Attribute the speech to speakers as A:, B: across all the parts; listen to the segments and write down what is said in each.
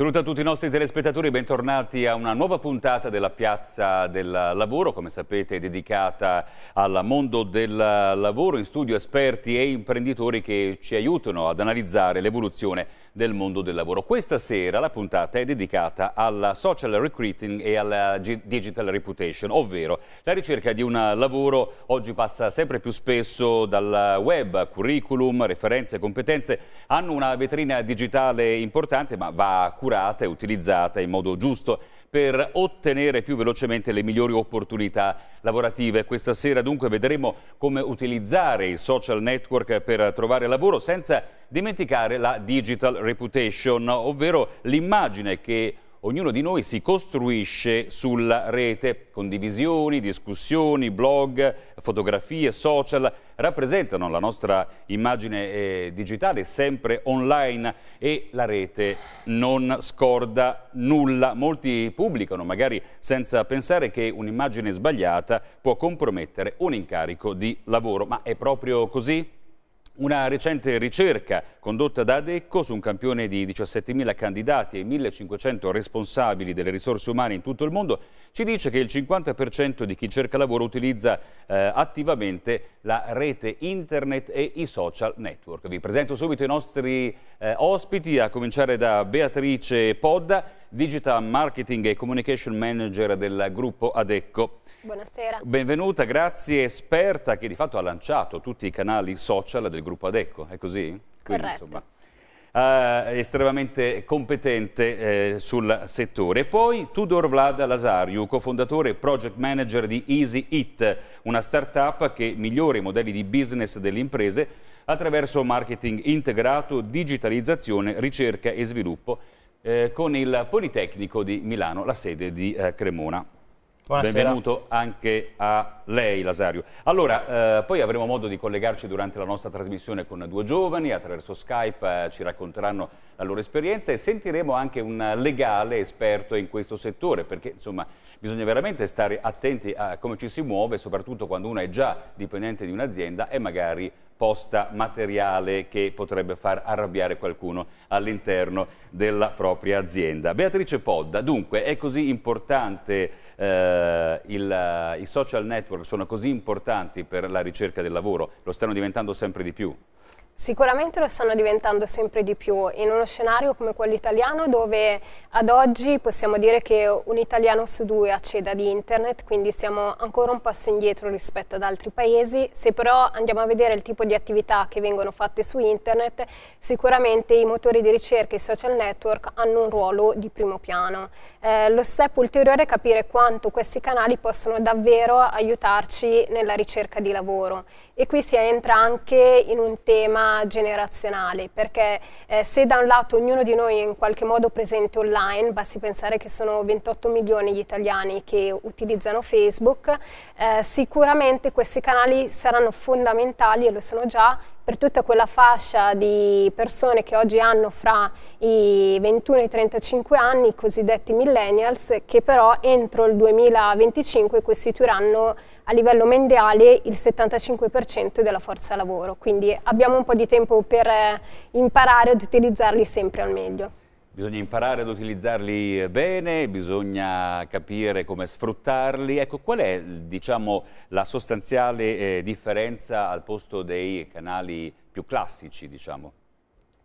A: Saluto a tutti i nostri telespettatori, bentornati a una nuova puntata della Piazza del Lavoro, come sapete è dedicata al mondo del lavoro, in studio esperti e imprenditori che ci aiutano ad analizzare l'evoluzione del mondo del lavoro. Questa sera la puntata è dedicata alla social recruiting e alla digital reputation, ovvero la ricerca di un lavoro oggi passa sempre più spesso dal web, curriculum, referenze, competenze, hanno una vetrina digitale importante ma va curata e utilizzata in modo giusto per ottenere più velocemente le migliori opportunità lavorative. Questa sera dunque vedremo come utilizzare i social network per trovare lavoro senza dimenticare la digital reputation, ovvero l'immagine che ognuno di noi si costruisce sulla rete. Condivisioni, discussioni, blog, fotografie, social rappresentano la nostra immagine eh, digitale sempre online e la rete non scorda nulla. Molti pubblicano magari senza pensare che un'immagine sbagliata può compromettere un incarico di lavoro. Ma è proprio così? Una recente ricerca condotta da Adecco su un campione di 17.000 candidati e 1.500 responsabili delle risorse umane in tutto il mondo ci dice che il 50% di chi cerca lavoro utilizza eh, attivamente la rete internet e i social network. Vi presento subito i nostri eh, ospiti, a cominciare da Beatrice Podda, Digital Marketing e Communication Manager del gruppo Adecco. Buonasera. Benvenuta, grazie, esperta che di fatto ha lanciato tutti i canali social del gruppo Adecco, è così? Quindi, Corretto. Insomma, eh, estremamente competente eh, sul settore. poi Tudor Vlad Lazariu, cofondatore e project manager di Easy It, una startup che migliora i modelli di business delle imprese attraverso marketing integrato, digitalizzazione, ricerca e sviluppo eh, con il Politecnico di Milano, la sede di eh, Cremona.
B: Buonasera. Benvenuto
A: anche a lei, Lasario. Allora, eh, poi avremo modo di collegarci durante la nostra trasmissione con due giovani, attraverso Skype eh, ci racconteranno la loro esperienza e sentiremo anche un legale esperto in questo settore, perché insomma bisogna veramente stare attenti a come ci si muove, soprattutto quando uno è già dipendente di un'azienda e magari posta materiale che potrebbe far arrabbiare qualcuno all'interno della propria azienda. Beatrice Podda, dunque è così importante, eh, il, i social network sono così importanti per la ricerca del lavoro, lo stanno diventando sempre di più?
C: Sicuramente lo stanno diventando sempre di più in uno scenario come quello italiano dove ad oggi possiamo dire che un italiano su due accede ad internet, quindi siamo ancora un passo indietro rispetto ad altri paesi. Se però andiamo a vedere il tipo di attività che vengono fatte su internet, sicuramente i motori di ricerca e i social network hanno un ruolo di primo piano. Eh, lo step ulteriore è capire quanto questi canali possono davvero aiutarci nella ricerca di lavoro e qui si entra anche in un tema generazionale, perché eh, se da un lato ognuno di noi è in qualche modo presente online, basti pensare che sono 28 milioni gli italiani che utilizzano Facebook, eh, sicuramente questi canali saranno fondamentali e lo sono già per tutta quella fascia di persone che oggi hanno fra i 21 e i 35 anni, i cosiddetti millennials, che però entro il 2025 costituiranno a livello mondiale il 75% della forza lavoro, quindi abbiamo un po' di tempo per eh, imparare ad utilizzarli sempre al meglio.
A: Bisogna imparare ad utilizzarli eh, bene, bisogna capire come sfruttarli. Ecco, qual è diciamo, la sostanziale eh, differenza al posto dei canali più classici? Diciamo?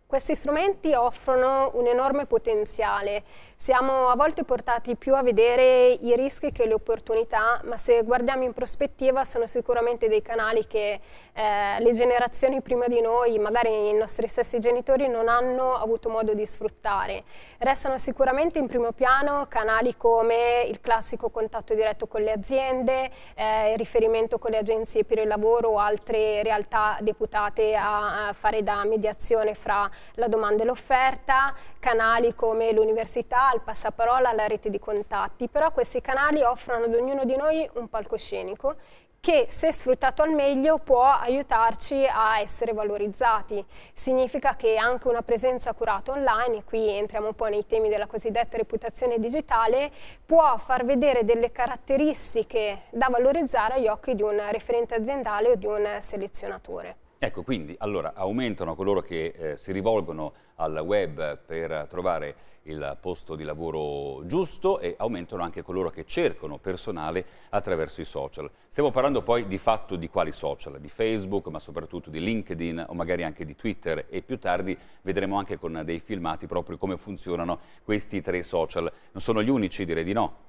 C: Questi strumenti offrono un enorme potenziale siamo a volte portati più a vedere i rischi che le opportunità, ma se guardiamo in prospettiva sono sicuramente dei canali che eh, le generazioni prima di noi, magari i nostri stessi genitori, non hanno avuto modo di sfruttare. Restano sicuramente in primo piano canali come il classico contatto diretto con le aziende, eh, il riferimento con le agenzie per il lavoro o altre realtà deputate a, a fare da mediazione fra la domanda e l'offerta, canali come l'università, pubblicità, al passaparola, alla rete di contatti, però questi canali offrono ad ognuno di noi un palcoscenico che se sfruttato al meglio può aiutarci a essere valorizzati. Significa che anche una presenza curata online, e qui entriamo un po' nei temi della cosiddetta reputazione digitale, può far vedere delle caratteristiche da valorizzare agli occhi di un referente aziendale o di un selezionatore.
A: Ecco, quindi allora aumentano coloro che eh, si rivolgono al web per trovare il posto di lavoro giusto e aumentano anche coloro che cercano personale attraverso i social. Stiamo parlando poi di fatto di quali social, di Facebook ma soprattutto di LinkedIn o magari anche di Twitter e più tardi vedremo anche con dei filmati proprio come funzionano questi tre social. Non sono gli unici, direi di no.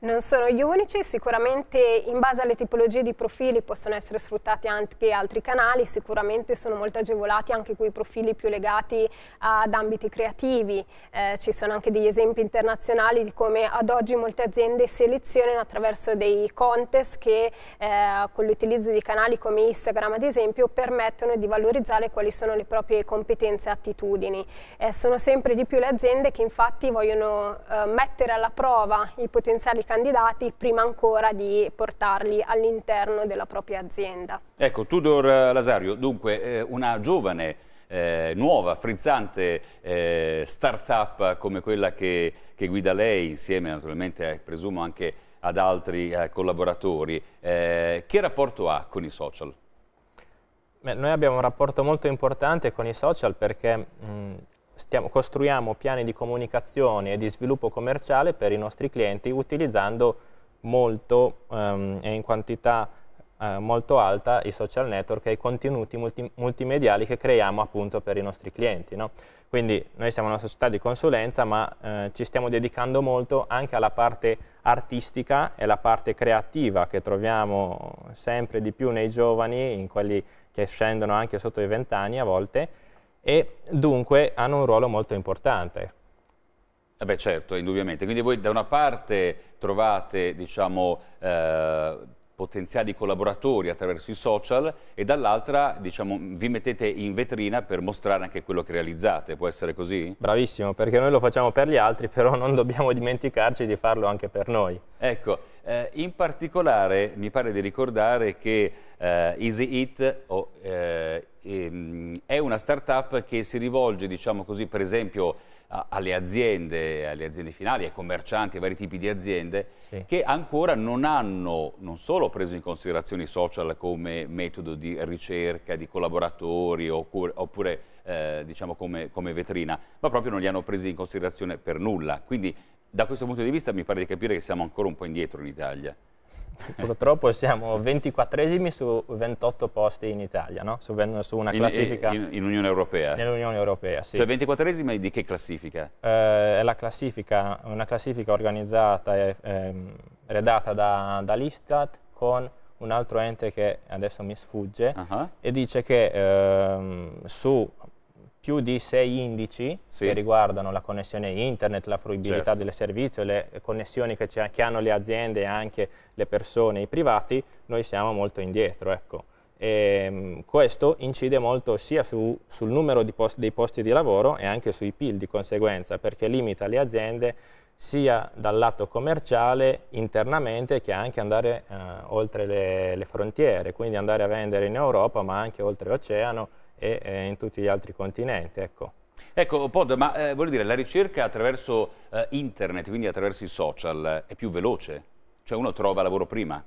C: Non sono gli unici, sicuramente in base alle tipologie di profili possono essere sfruttati anche altri canali, sicuramente sono molto agevolati anche quei profili più legati ad ambiti creativi, eh, ci sono anche degli esempi internazionali di come ad oggi molte aziende selezionano attraverso dei contest che eh, con l'utilizzo di canali come Instagram ad esempio permettono di valorizzare quali sono le proprie competenze e attitudini. Eh, sono sempre di più le aziende che infatti vogliono eh, mettere alla prova i potenziali candidati prima ancora di portarli all'interno della propria azienda.
A: Ecco, Tudor eh, Lasario, dunque eh, una giovane eh, nuova, frizzante eh, start-up come quella che, che, guida lei, insieme naturalmente, eh, presumo, anche ad altri collaboratori. che rapporto ha con i social?
B: Beh, noi abbiamo un rapporto molto importante con i social perché mh, stiamo, costruiamo piani di comunicazione e di sviluppo commerciale per i nostri clienti utilizzando molto ehm, e in quantità eh, molto alta i social network e i contenuti multi multimediali che creiamo appunto per i nostri clienti. No? Quindi noi siamo una società di consulenza ma eh, ci stiamo dedicando molto anche alla parte artistica e la parte creativa che troviamo sempre di più nei giovani, in quelli che scendono anche sotto i vent'anni a volte, e dunque hanno un ruolo molto importante.
A: Eh beh certo, indubbiamente. Quindi voi da una parte trovate diciamo, eh, potenziali collaboratori attraverso i social e dall'altra diciamo, vi mettete in vetrina per mostrare anche quello che realizzate, può essere così?
B: Bravissimo, perché noi lo facciamo per gli altri, però non dobbiamo dimenticarci di farlo anche per noi. Ecco, eh, in particolare mi pare di ricordare che eh, Easy Eat
A: o eh, Ehm, è una startup che si rivolge, diciamo così, per esempio alle, aziende, alle aziende, finali, ai commercianti, ai vari tipi di aziende sì. che ancora non hanno non solo preso in considerazione i social come metodo di ricerca di collaboratori oppure, oppure eh, diciamo come, come vetrina, ma proprio non li hanno presi in considerazione per nulla. Quindi da questo punto di vista mi pare di capire che siamo ancora un po' indietro
B: in Italia. Purtroppo siamo 24esimi su 28 posti in Italia, no? su, su, una classifica...
A: In, in, Unione Europea? Nell'Unione Europea, sì. Cioè 24 esimi di che classifica?
B: Eh, è la classifica, una classifica organizzata e eh, redata da, dall'Istat con un altro ente che adesso mi sfugge uh -huh. e dice che eh, su più di sei indici sì. che riguardano la connessione internet, la fruibilità certo. del servizio, le connessioni che, che, hanno le aziende e anche le persone, i privati, noi siamo molto indietro. Ecco. E, ehm, questo incide molto sia su, sul numero post, dei posti di lavoro e anche sui PIL di conseguenza, perché limita le aziende sia dal lato commerciale internamente che anche andare eh, oltre le, le frontiere, quindi andare a vendere in Europa ma anche oltre l'oceano e eh, in tutti gli altri continenti. Ecco.
A: Ecco, Pod, ma eh, voglio dire, la ricerca attraverso eh, internet, quindi attraverso i social, è più veloce? Cioè uno trova lavoro prima?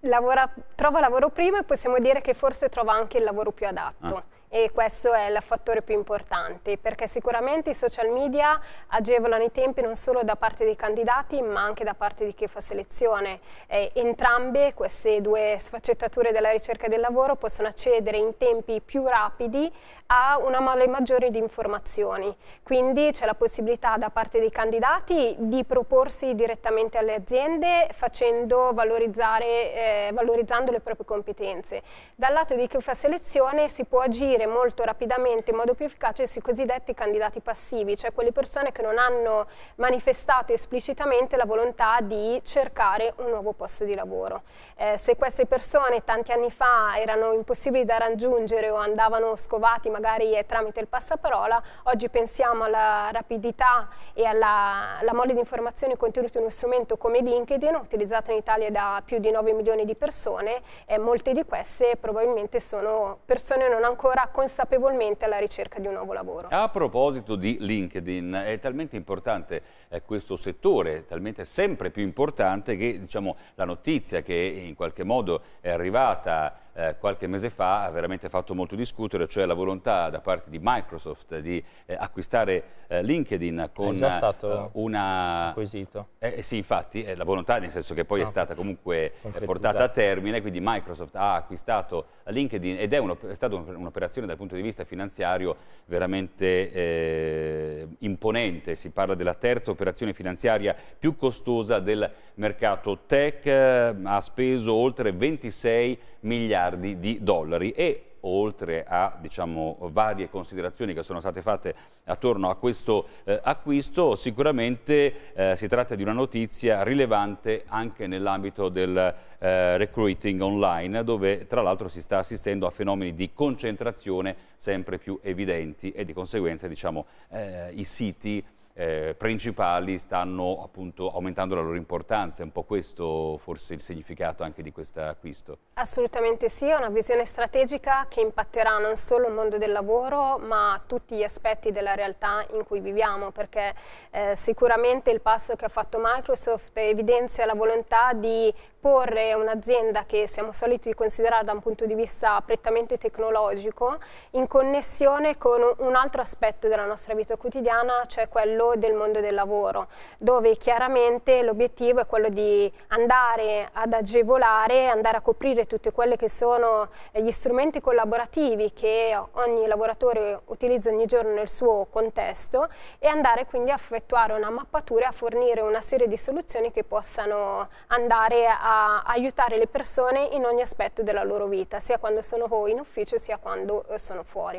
C: Lavora, trova lavoro prima e possiamo dire che forse trova anche il lavoro più adatto. Ah e questo è il fattore più importante perché sicuramente i social media agevolano i tempi non solo da parte dei candidati ma anche da parte di chi fa selezione. Eh, entrambe queste due sfaccettature della ricerca del lavoro possono accedere in tempi più rapidi ha una mole maggiore di informazioni, quindi c'è la possibilità da parte dei candidati di proporsi direttamente alle aziende eh, valorizzando le proprie competenze. Dal lato di chi fa selezione si può agire molto rapidamente, in modo più efficace, sui cosiddetti candidati passivi, cioè quelle persone che non hanno manifestato esplicitamente la volontà di cercare un nuovo posto di lavoro. Eh, se queste persone tanti anni fa erano impossibili da raggiungere o andavano scovati magari magari è tramite il passaparola, oggi pensiamo alla rapidità e alla, alla mole di informazioni contenute in uno strumento come LinkedIn, utilizzato in Italia da più di 9 milioni di persone e molte di queste probabilmente sono persone non ancora consapevolmente alla ricerca di un nuovo lavoro.
A: A proposito di LinkedIn, è talmente importante eh, questo settore, talmente sempre più importante che diciamo, la notizia che in qualche modo è arrivata eh, qualche mese fa ha veramente fatto molto discutere, cioè la volontà da parte di Microsoft di eh, acquistare eh, LinkedIn con è già stato eh, una... acquisito. Eh, eh, sì, infatti, è la volontà nel senso che poi no. è ah, stata comunque portata a termine, quindi Microsoft ha acquistato LinkedIn ed è, è stata un'operazione dal punto di vista finanziario veramente imponente, si parla della terza operazione finanziaria più costosa del mercato tech, ha speso oltre 26 milioni miliardi di dollari e oltre a diciamo, varie considerazioni che sono state fatte attorno a questo eh, acquisto, sicuramente eh, si tratta di una notizia rilevante anche nell'ambito del eh, recruiting online, dove tra l'altro si sta assistendo a fenomeni di concentrazione sempre più evidenti e di conseguenza diciamo, eh, i siti eh, principali stanno appunto aumentando la loro importanza, è un po' questo forse il significato anche di questo acquisto?
C: Assolutamente sì, è una visione strategica che impatterà non solo il mondo del lavoro ma tutti gli aspetti della realtà in cui viviamo perché eh, sicuramente il passo che ha fatto Microsoft evidenzia la volontà di porre un'azienda che siamo soliti considerare da un punto di vista prettamente tecnologico in connessione con un altro aspetto della nostra vita quotidiana, cioè quello del mondo del lavoro, dove chiaramente l'obiettivo è quello di andare ad agevolare, andare a coprire tutti quelli che sono gli strumenti collaborativi che ogni lavoratore utilizza ogni giorno nel suo contesto e andare quindi a effettuare una mappatura e a fornire una serie di soluzioni che possano andare a aiutare le persone in ogni aspetto della loro vita, sia quando sono in ufficio sia quando eh, sono fuori.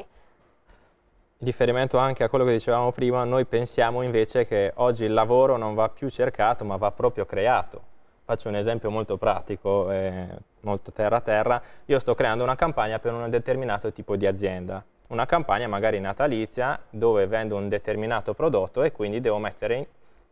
B: In riferimento anche a quello che dicevamo prima, noi pensiamo invece che oggi il lavoro non va più cercato ma va proprio creato. Faccio un esempio molto pratico, eh, molto terra a terra. Io sto creando una campagna per un determinato tipo di azienda una campagna magari natalizia dove vendo un determinato prodotto e quindi devo mettere in,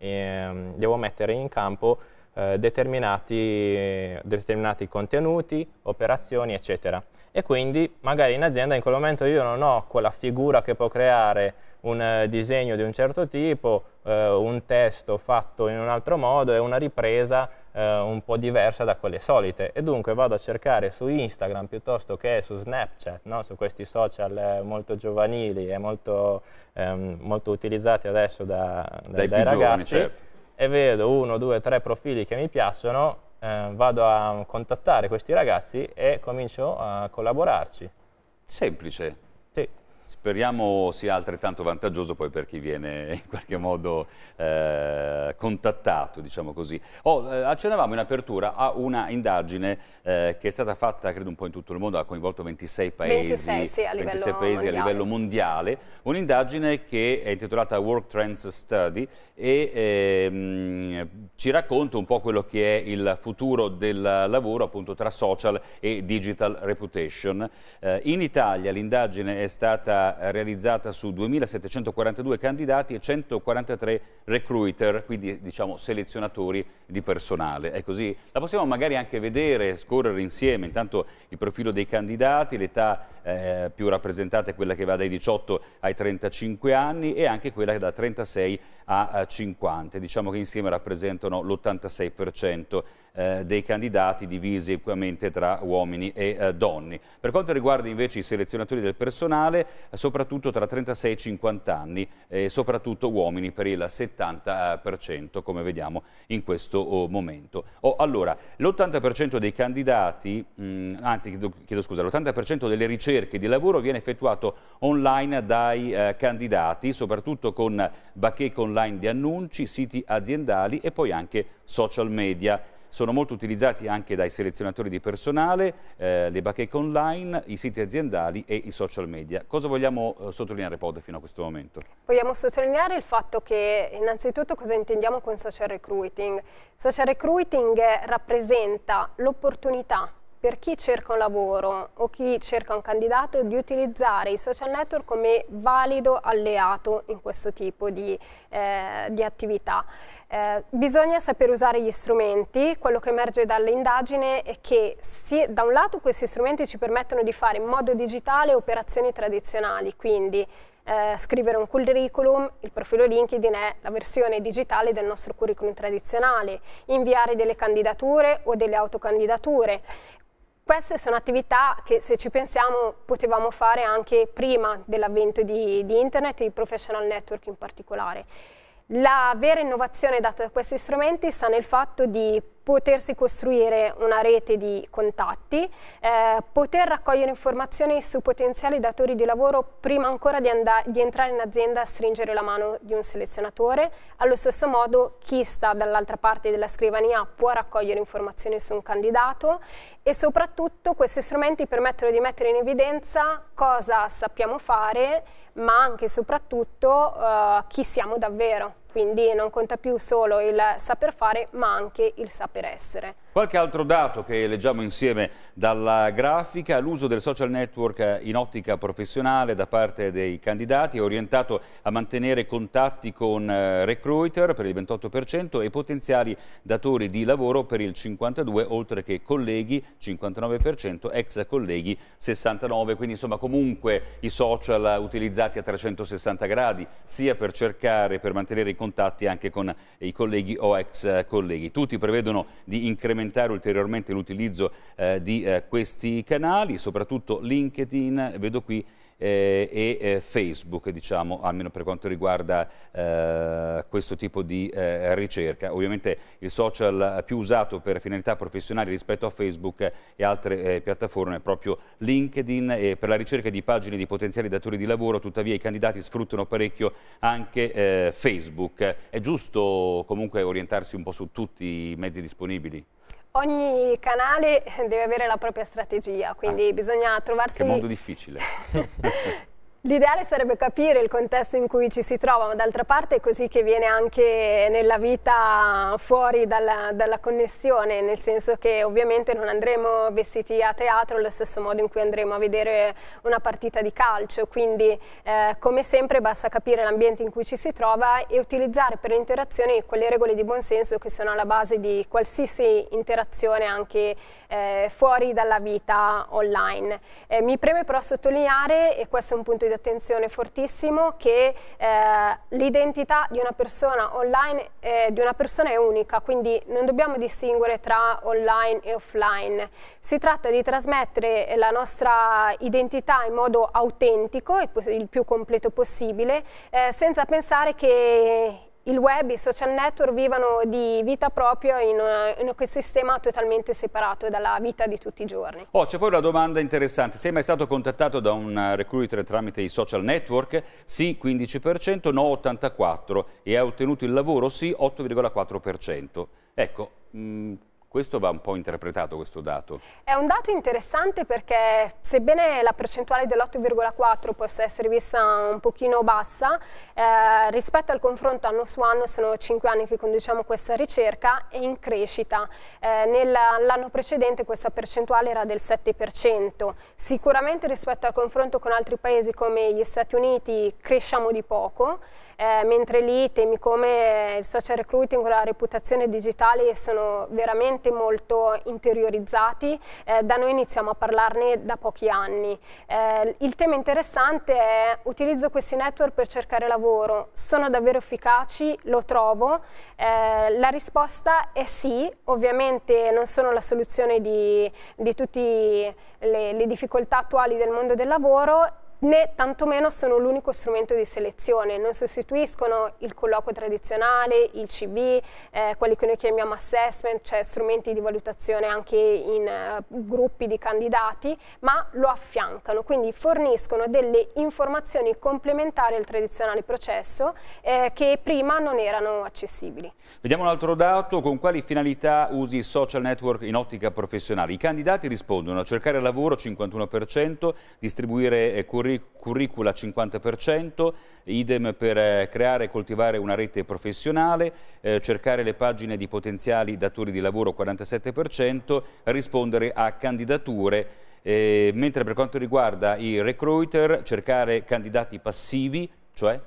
B: ehm, devo mettere in campo eh, determinati, determinati, contenuti, operazioni, eccetera. E quindi magari in azienda in quel momento io non ho quella figura che può creare un eh, disegno di un certo tipo, eh, un testo fatto in un altro modo e una ripresa eh, un po' diversa da quelle solite. E dunque vado a cercare su Instagram piuttosto che su Snapchat, no? su questi social eh, molto giovanili e molto, ehm, molto utilizzati adesso da, da, dai, dai ragazzi. Giovani, certo e vedo uno, due, tre profili che mi piacciono, eh, vado a contattare questi ragazzi e comincio a collaborarci.
A: Semplice. Sì. Speriamo sia altrettanto vantaggioso poi per chi viene in qualche modo eh, contattato, diciamo così. Oh, eh, accennavamo in apertura a una indagine eh, che è stata fatta, credo un po' in tutto il mondo, ha coinvolto 26 paesi, 26, sì, a, 26 paesi a, livello mondiale, un'indagine che è intitolata Work Trends Study e mh, ehm, ci racconta un po' quello che è il futuro del lavoro appunto tra social e digital reputation. Eh, in Italia l'indagine è stata realizzata su 2.742 candidati e 143 recruiter, quindi diciamo selezionatori di personale. È così. La possiamo magari anche vedere, scorrere insieme intanto il profilo dei candidati, l'età eh, più rappresentata è quella che va dai 18 ai 35 anni e anche quella da 36 a 50. Eh, diciamo che insieme rappresentano l'86% eh, dei candidati divisi equamente tra uomini e eh, donne. Per quanto riguarda invece i selezionatori del personale, soprattutto tra 36 e 50 anni, eh, soprattutto uomini per il 70% eh, come vediamo in questo oh, momento. Oh, allora, l'80% dei candidati, mh, mm, anzi chiedo, chiedo scusa, l'80% delle ricerche di lavoro viene effettuato online dai eh, candidati, soprattutto con bacheche online di annunci, siti aziendali e poi anche social media sono molto utilizzati anche dai selezionatori di personale, eh, le bacheche online, i siti aziendali e i social media. Cosa vogliamo eh, sottolineare Pod fino a questo momento?
C: Vogliamo sottolineare il fatto che innanzitutto cosa intendiamo con social recruiting? Social recruiting eh, rappresenta l'opportunità per chi cerca un lavoro o chi cerca un candidato di utilizzare i social network come valido alleato in questo tipo di, eh, di attività. Eh, bisogna saper usare gli strumenti, quello che emerge dall'indagine è che si, da un lato questi strumenti ci permettono di fare in modo digitale operazioni tradizionali, quindi eh, scrivere un curriculum, il profilo LinkedIn è la versione digitale del nostro curriculum tradizionale, inviare delle candidature o delle autocandidature queste sono attività che se ci pensiamo potevamo fare anche prima dell'avvento di, di internet e di professional network in particolare. La vera innovazione data da questi strumenti sta nel fatto di potersi costruire una rete di contatti, eh, poter raccogliere informazioni su potenziali datori di lavoro prima ancora di, di entrare in azienda a stringere la mano di un selezionatore. Allo stesso modo chi sta dall'altra parte della scrivania può raccogliere informazioni su un candidato e soprattutto questi strumenti permettono di mettere in evidenza cosa sappiamo fare ma anche e soprattutto eh, chi siamo davvero. Quindi non conta più solo il saper fare, ma anche il saper essere.
A: Qualche altro dato che leggiamo insieme dalla grafica, l'uso del social network in ottica professionale da parte dei candidati è orientato a mantenere contatti con eh, recruiter per il 28% e potenziali datori di lavoro per il 52%, oltre che colleghi 59%, ex colleghi 69%, quindi insomma comunque i social utilizzati a 360 gradi, sia per cercare, per mantenere i contatti anche con i colleghi o ex colleghi. Tutti prevedono di incrementare incrementare ulteriormente l'utilizzo eh, di eh, questi canali, soprattutto LinkedIn, vedo qui eh, e eh, Facebook, diciamo, almeno per quanto riguarda eh, questo tipo di eh, ricerca. Ovviamente il social più usato per finalità professionali rispetto a Facebook e altre eh, piattaforme è proprio LinkedIn e per la ricerca di pagine di potenziali datori di lavoro, tuttavia i candidati sfruttano parecchio anche eh, Facebook. È giusto comunque orientarsi un po' su tutti i mezzi disponibili?
C: ogni canale deve avere la propria strategia, quindi ah, bisogna trovarsi... Che mondo
A: difficile!
C: L'ideale sarebbe capire il contesto in cui ci si trova, ma d'altra parte è così che viene anche nella vita fuori dalla, dalla, connessione, nel senso che ovviamente non andremo vestiti a teatro allo stesso modo in cui andremo a vedere una partita di calcio, quindi eh, come sempre basta capire l'ambiente in cui ci si trova e utilizzare per l'interazione quelle regole di buonsenso che sono alla base di qualsiasi interazione anche eh, fuori dalla vita online. Eh, mi preme però sottolineare, e questo è un punto di di attenzione fortissimo che eh, l'identità di una persona online eh, di una persona è unica, quindi non dobbiamo distinguere tra online e offline. Si tratta di trasmettere la nostra identità in modo autentico e il più completo possibile, eh, senza pensare che il web i social network vivano di vita propria in, una, in un ecosistema totalmente separato dalla vita di tutti i giorni.
A: Oh, c'è poi una domanda interessante. Sei mai stato contattato da un eh, recruiter tramite i social network? Sì, 15%, no, 84%. E hai ottenuto il lavoro? Sì, 8,4%. Ecco, mh, mm, questo va un po' interpretato questo dato.
C: È un dato interessante perché sebbene la percentuale dell'8,4 possa essere vista un pochino bassa, eh, rispetto al confronto anno su anno, sono 5 anni che conduciamo questa ricerca, è in crescita. Eh, Nell'anno precedente questa percentuale era del 7%. Sicuramente rispetto al confronto con altri paesi come gli Stati Uniti cresciamo di poco, eh, mentre lì temi come il social recruiting o la reputazione digitale sono veramente molto interiorizzati, eh, da noi iniziamo a parlarne da pochi anni. Eh, il tema interessante è utilizzo questi network per cercare lavoro, sono davvero efficaci, lo trovo? Eh, la risposta è sì, ovviamente non sono la soluzione di, di tutte le, le difficoltà attuali del mondo del lavoro né tantomeno sono l'unico strumento di selezione, non sostituiscono il colloquio tradizionale, il CV, eh, quelli che noi chiamiamo assessment, cioè strumenti di valutazione anche in eh, gruppi di candidati, ma lo affiancano, quindi forniscono delle informazioni complementari al tradizionale processo eh, che prima non erano accessibili.
A: Vediamo un altro dato, con quali finalità usi i social network in ottica professionale? I candidati rispondono a cercare lavoro 51%, distribuire eh, curriculum curricula 50%, idem per eh, creare e coltivare una rete professionale, eh, cercare le pagine di potenziali datori di lavoro 47%, rispondere a candidature eh, mentre per quanto riguarda i recruiter, cercare candidati passivi, cioè?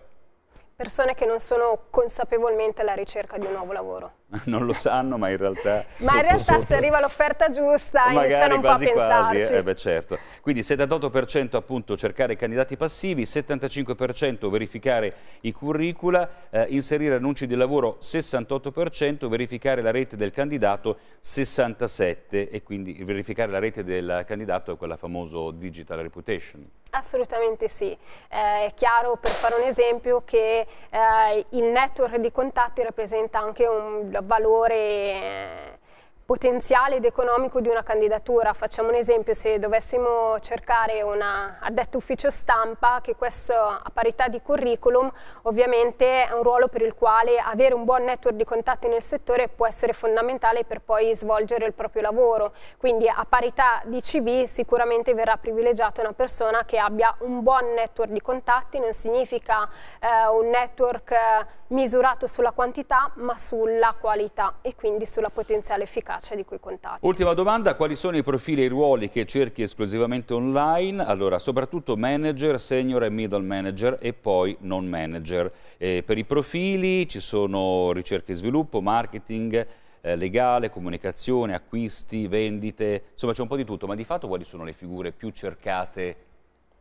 C: Persone che non sono consapevolmente alla ricerca di un nuovo lavoro.
A: non lo sanno, ma in realtà...
C: ma in realtà sopra. se arriva l'offerta giusta iniziano un po' a quasi, pensarci. Quasi, eh,
A: beh, certo. Quindi 78% appunto cercare candidati passivi, 75% verificare i curricula, eh, inserire annunci di lavoro 68%, verificare la rete del candidato 67% e quindi verificare la rete del candidato è quella famosa digital reputation.
C: Assolutamente sì, eh, è chiaro per fare un esempio che eh, il network di contatti rappresenta anche un valore potenziale ed economico di una candidatura. Facciamo un esempio, se dovessimo cercare un addetto ufficio stampa, che questo a parità di curriculum ovviamente è un ruolo per il quale avere un buon network di contatti nel settore può essere fondamentale per poi svolgere il proprio lavoro. Quindi a parità di CV sicuramente verrà privilegiata una persona che abbia un buon network di contatti, non significa eh, un network misurato sulla quantità ma sulla qualità e quindi sulla potenziale efficacia traccia cioè, di quei contatti. Ultima
A: domanda, quali sono i profili e i ruoli che cerchi esclusivamente online? Allora, soprattutto manager, senior e middle manager e poi non manager. E per i profili ci sono ricerca e sviluppo, marketing, eh, legale, comunicazione, acquisti, vendite, insomma c'è un po' di tutto, ma di fatto quali sono le figure più cercate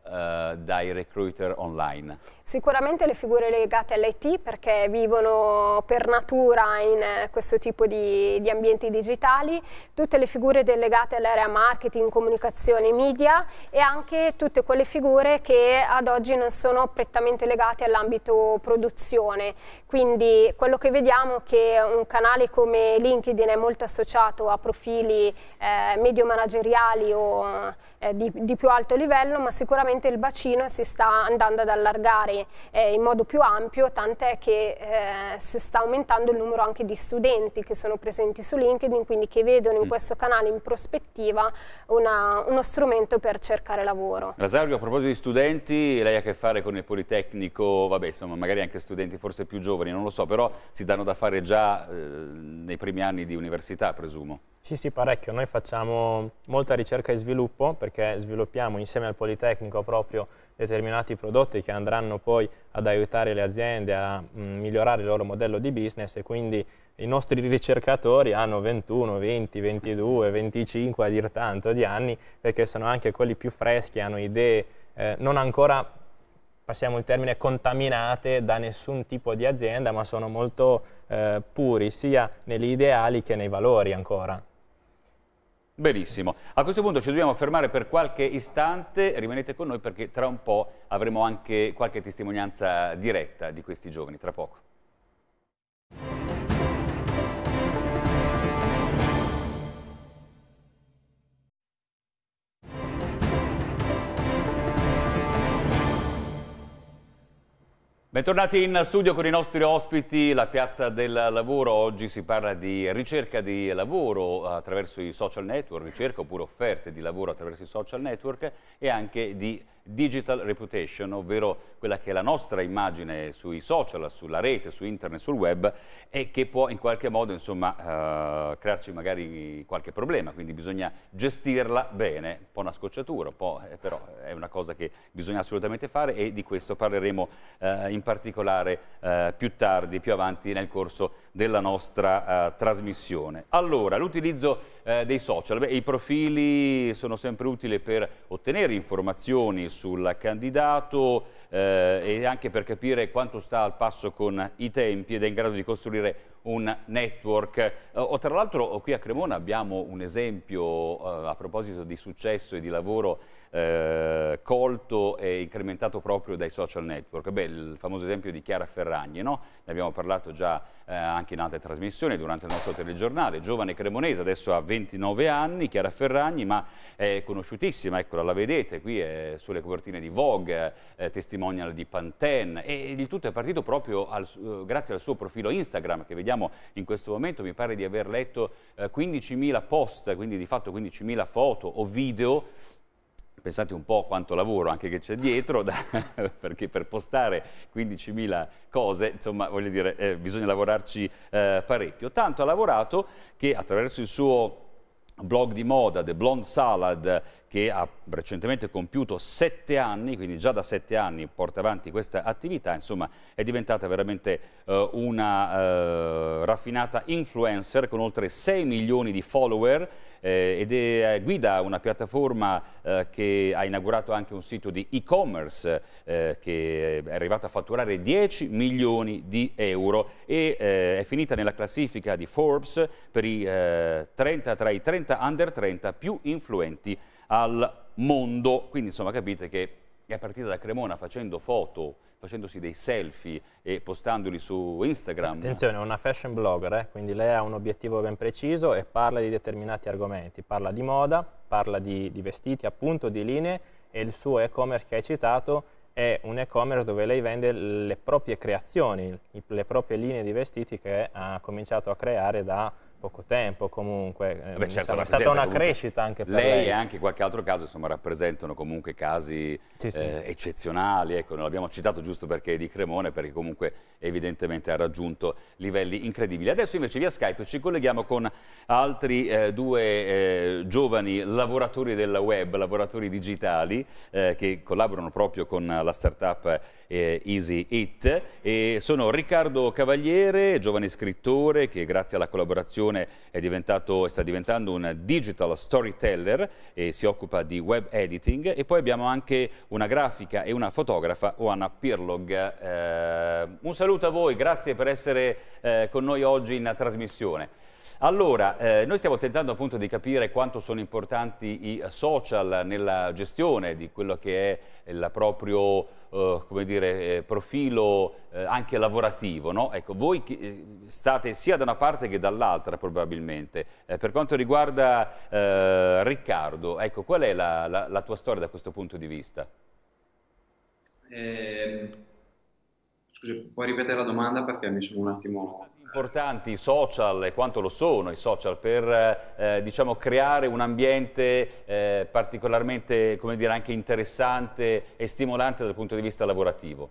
A: eh, dai recruiter online?
C: Sicuramente le figure legate all'IT perché vivono per natura in eh, questo tipo di, di ambienti digitali, tutte le figure legate all'area marketing, comunicazione, media e anche tutte quelle figure che ad oggi non sono prettamente legate all'ambito produzione. Quindi quello che vediamo è che un canale come LinkedIn è molto associato a profili eh, medio-manageriali o eh, di, di più alto livello, ma sicuramente sicuramente il bacino si sta andando ad allargare eh, in modo più ampio, tant'è che eh, si sta aumentando il numero anche di studenti che sono presenti su LinkedIn, quindi che vedono in mm. questo canale in prospettiva una, uno strumento per cercare lavoro.
A: Rosario, a proposito di studenti, lei ha a che fare con il Politecnico, vabbè, insomma, magari anche studenti forse più giovani, non lo so, però si danno da fare già eh, nei primi anni di università, presumo.
B: Sì, sì, parecchio. Noi facciamo molta ricerca e sviluppo perché sviluppiamo insieme al Politecnico proprio determinati prodotti che andranno poi ad aiutare le aziende a mh, mm, migliorare il loro modello di business e quindi i nostri ricercatori hanno 21, 20, 22, 25 a dir tanto di anni perché sono anche quelli più freschi, hanno idee eh, non ancora passiamo il termine, contaminate da nessun tipo di azienda, ma sono molto eh, puri sia negli ideali che nei valori ancora.
A: Benissimo,
B: a questo punto ci dobbiamo fermare per qualche istante,
A: rimanete con noi perché tra un po' avremo anche qualche testimonianza diretta di questi giovani, tra poco. Bentornati in studio con i nostri ospiti, la piazza del lavoro, oggi si parla di ricerca di lavoro attraverso i social network, ricerca oppure offerte di lavoro attraverso i social network e anche di digital reputation, ovvero quella che è la nostra immagine sui social, sulla rete, su internet, sul web e che può in qualche modo insomma, eh, crearci magari qualche problema, quindi bisogna gestirla bene, un po' una scocciatura, un po', eh, però è una cosa che bisogna assolutamente fare e di questo parleremo eh, in particolare eh, più tardi, più avanti nel corso della nostra eh, trasmissione. Allora, l'utilizzo eh, dei social, Beh, i profili sono sempre utili per ottenere informazioni sul candidato eh, e anche per capire quanto sta al passo con i tempi ed è in grado di costruire un network. Eh, o, tra l'altro qui a Cremona abbiamo un esempio eh, a proposito di successo e di lavoro eh, colto e incrementato proprio dai social network. Beh, il famoso esempio di Chiara Ferragni, no? ne abbiamo parlato già eh, anche in altre trasmissioni durante il nostro telegiornale, giovane cremonese, adesso ha 29 anni, Chiara Ferragni, ma è conosciutissima, eccola, la vedete qui eh, sulle copertine di Vogue, eh, testimonial di Pantene e il tutto è partito proprio al, eh, grazie al suo profilo Instagram che vediamo in questo momento, mi pare di aver letto 15.000 eh, post, quindi di fatto 15.000 foto o video pensate un po' quanto lavoro anche che c'è dietro, da, perché per postare 15.000 cose, insomma, voglio dire, eh, bisogna lavorarci eh, parecchio. Tanto ha lavorato che attraverso il suo blog di moda The Blonde Salad che ha recentemente compiuto sette anni, quindi già da sette anni porta avanti questa attività, insomma è diventata veramente eh, una eh, raffinata influencer con oltre 6 milioni di follower eh, ed è, eh, guida una piattaforma eh, che ha inaugurato anche un sito di e-commerce eh, che è arrivato a fatturare 10 milioni di euro e è finita nella classifica di Forbes per i 30 tra i 30 30 under 30 più influenti al mondo. Quindi insomma capite che è partita da Cremona facendo foto, facendosi dei selfie e postandoli su Instagram. Attenzione,
B: è una fashion blogger, eh? quindi lei ha un obiettivo ben preciso e parla di determinati argomenti. Parla di moda, parla di, di vestiti appunto, di linee e il suo e-commerce che hai citato è un e-commerce dove lei vende le proprie creazioni, le proprie linee di vestiti che ha cominciato a creare da poco tempo comunque, Beh, certo, è stata una crescita anche per lei. Lei e
A: anche qualche altro caso insomma, rappresentano comunque casi sì, sì. Eh, eccezionali, ecco, non l'abbiamo citato giusto perché è di Cremone, perché comunque evidentemente ha raggiunto livelli incredibili. Adesso invece via Skype ci colleghiamo con altri eh, due eh, giovani lavoratori della web, lavoratori digitali, eh, che collaborano proprio con la startup eh, Easy It e sono Riccardo Cavaliere, giovane scrittore che grazie alla collaborazione è diventato e sta diventando un digital storyteller e si occupa di web editing e poi abbiamo anche una grafica e una fotografa Oana Pirlog. Eh, un saluto a voi, grazie per essere eh, con noi oggi in trasmissione. Allora, eh, noi stiamo tentando appunto di capire quanto sono importanti i social nella gestione di quello che è il proprio eh, dire, eh, profilo eh, anche lavorativo. No? Ecco, voi eh, state sia da una parte che dall'altra probabilmente. Eh, per quanto riguarda Riccardo, ecco, qual è la, la, la, tua storia da questo punto di vista?
D: Ehm, scusi, puoi ripetere la domanda perché mi sono un attimo
A: importanti i social e quanto lo sono i social per eh, eh diciamo, creare un ambiente eh, particolarmente dire, interessante e stimolante dal punto di vista lavorativo?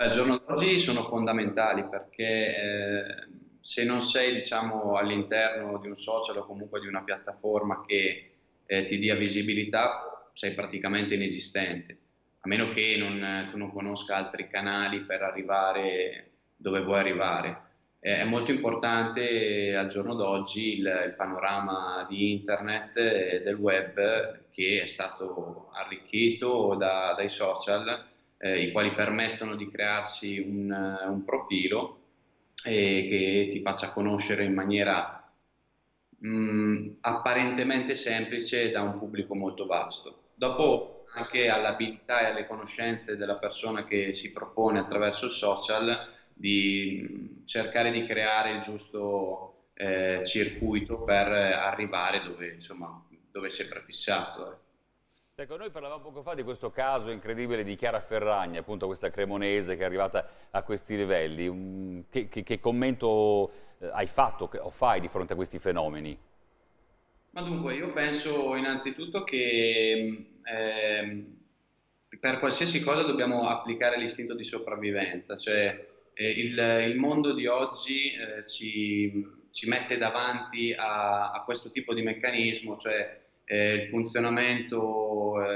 D: al giorno d'oggi sono fondamentali perché eh, se non sei diciamo, all'interno di un social o comunque di una piattaforma che eh, ti dia visibilità sei praticamente inesistente, a meno che non, tu non conosca altri canali per arrivare dove vuoi arrivare. Eh, è molto importante eh, al giorno d'oggi il, il, panorama di internet e eh, del web che è stato arricchito da, dai social, eh, i quali permettono di crearsi un, un profilo eh, che ti faccia conoscere in maniera mh, mm, apparentemente semplice da un pubblico molto vasto. Dopo anche all'abilità e alle conoscenze della persona che si propone attraverso il social, di cercare di creare il giusto eh, circuito per arrivare dove, insomma, dove si è prefissato.
A: Eh. Ecco, noi parlavamo poco fa di questo caso incredibile di Chiara Ferragna, appunto questa cremonese che è arrivata a questi livelli. Mm, che, che, che commento eh, hai fatto o fai di fronte a questi fenomeni?
D: Ma dunque, io penso innanzitutto che eh, per qualsiasi cosa dobbiamo applicare l'istinto di sopravvivenza, cioè eh, il, il, mondo di oggi eh, ci, ci, mette davanti a, a, questo tipo di meccanismo, cioè eh, il funzionamento, eh,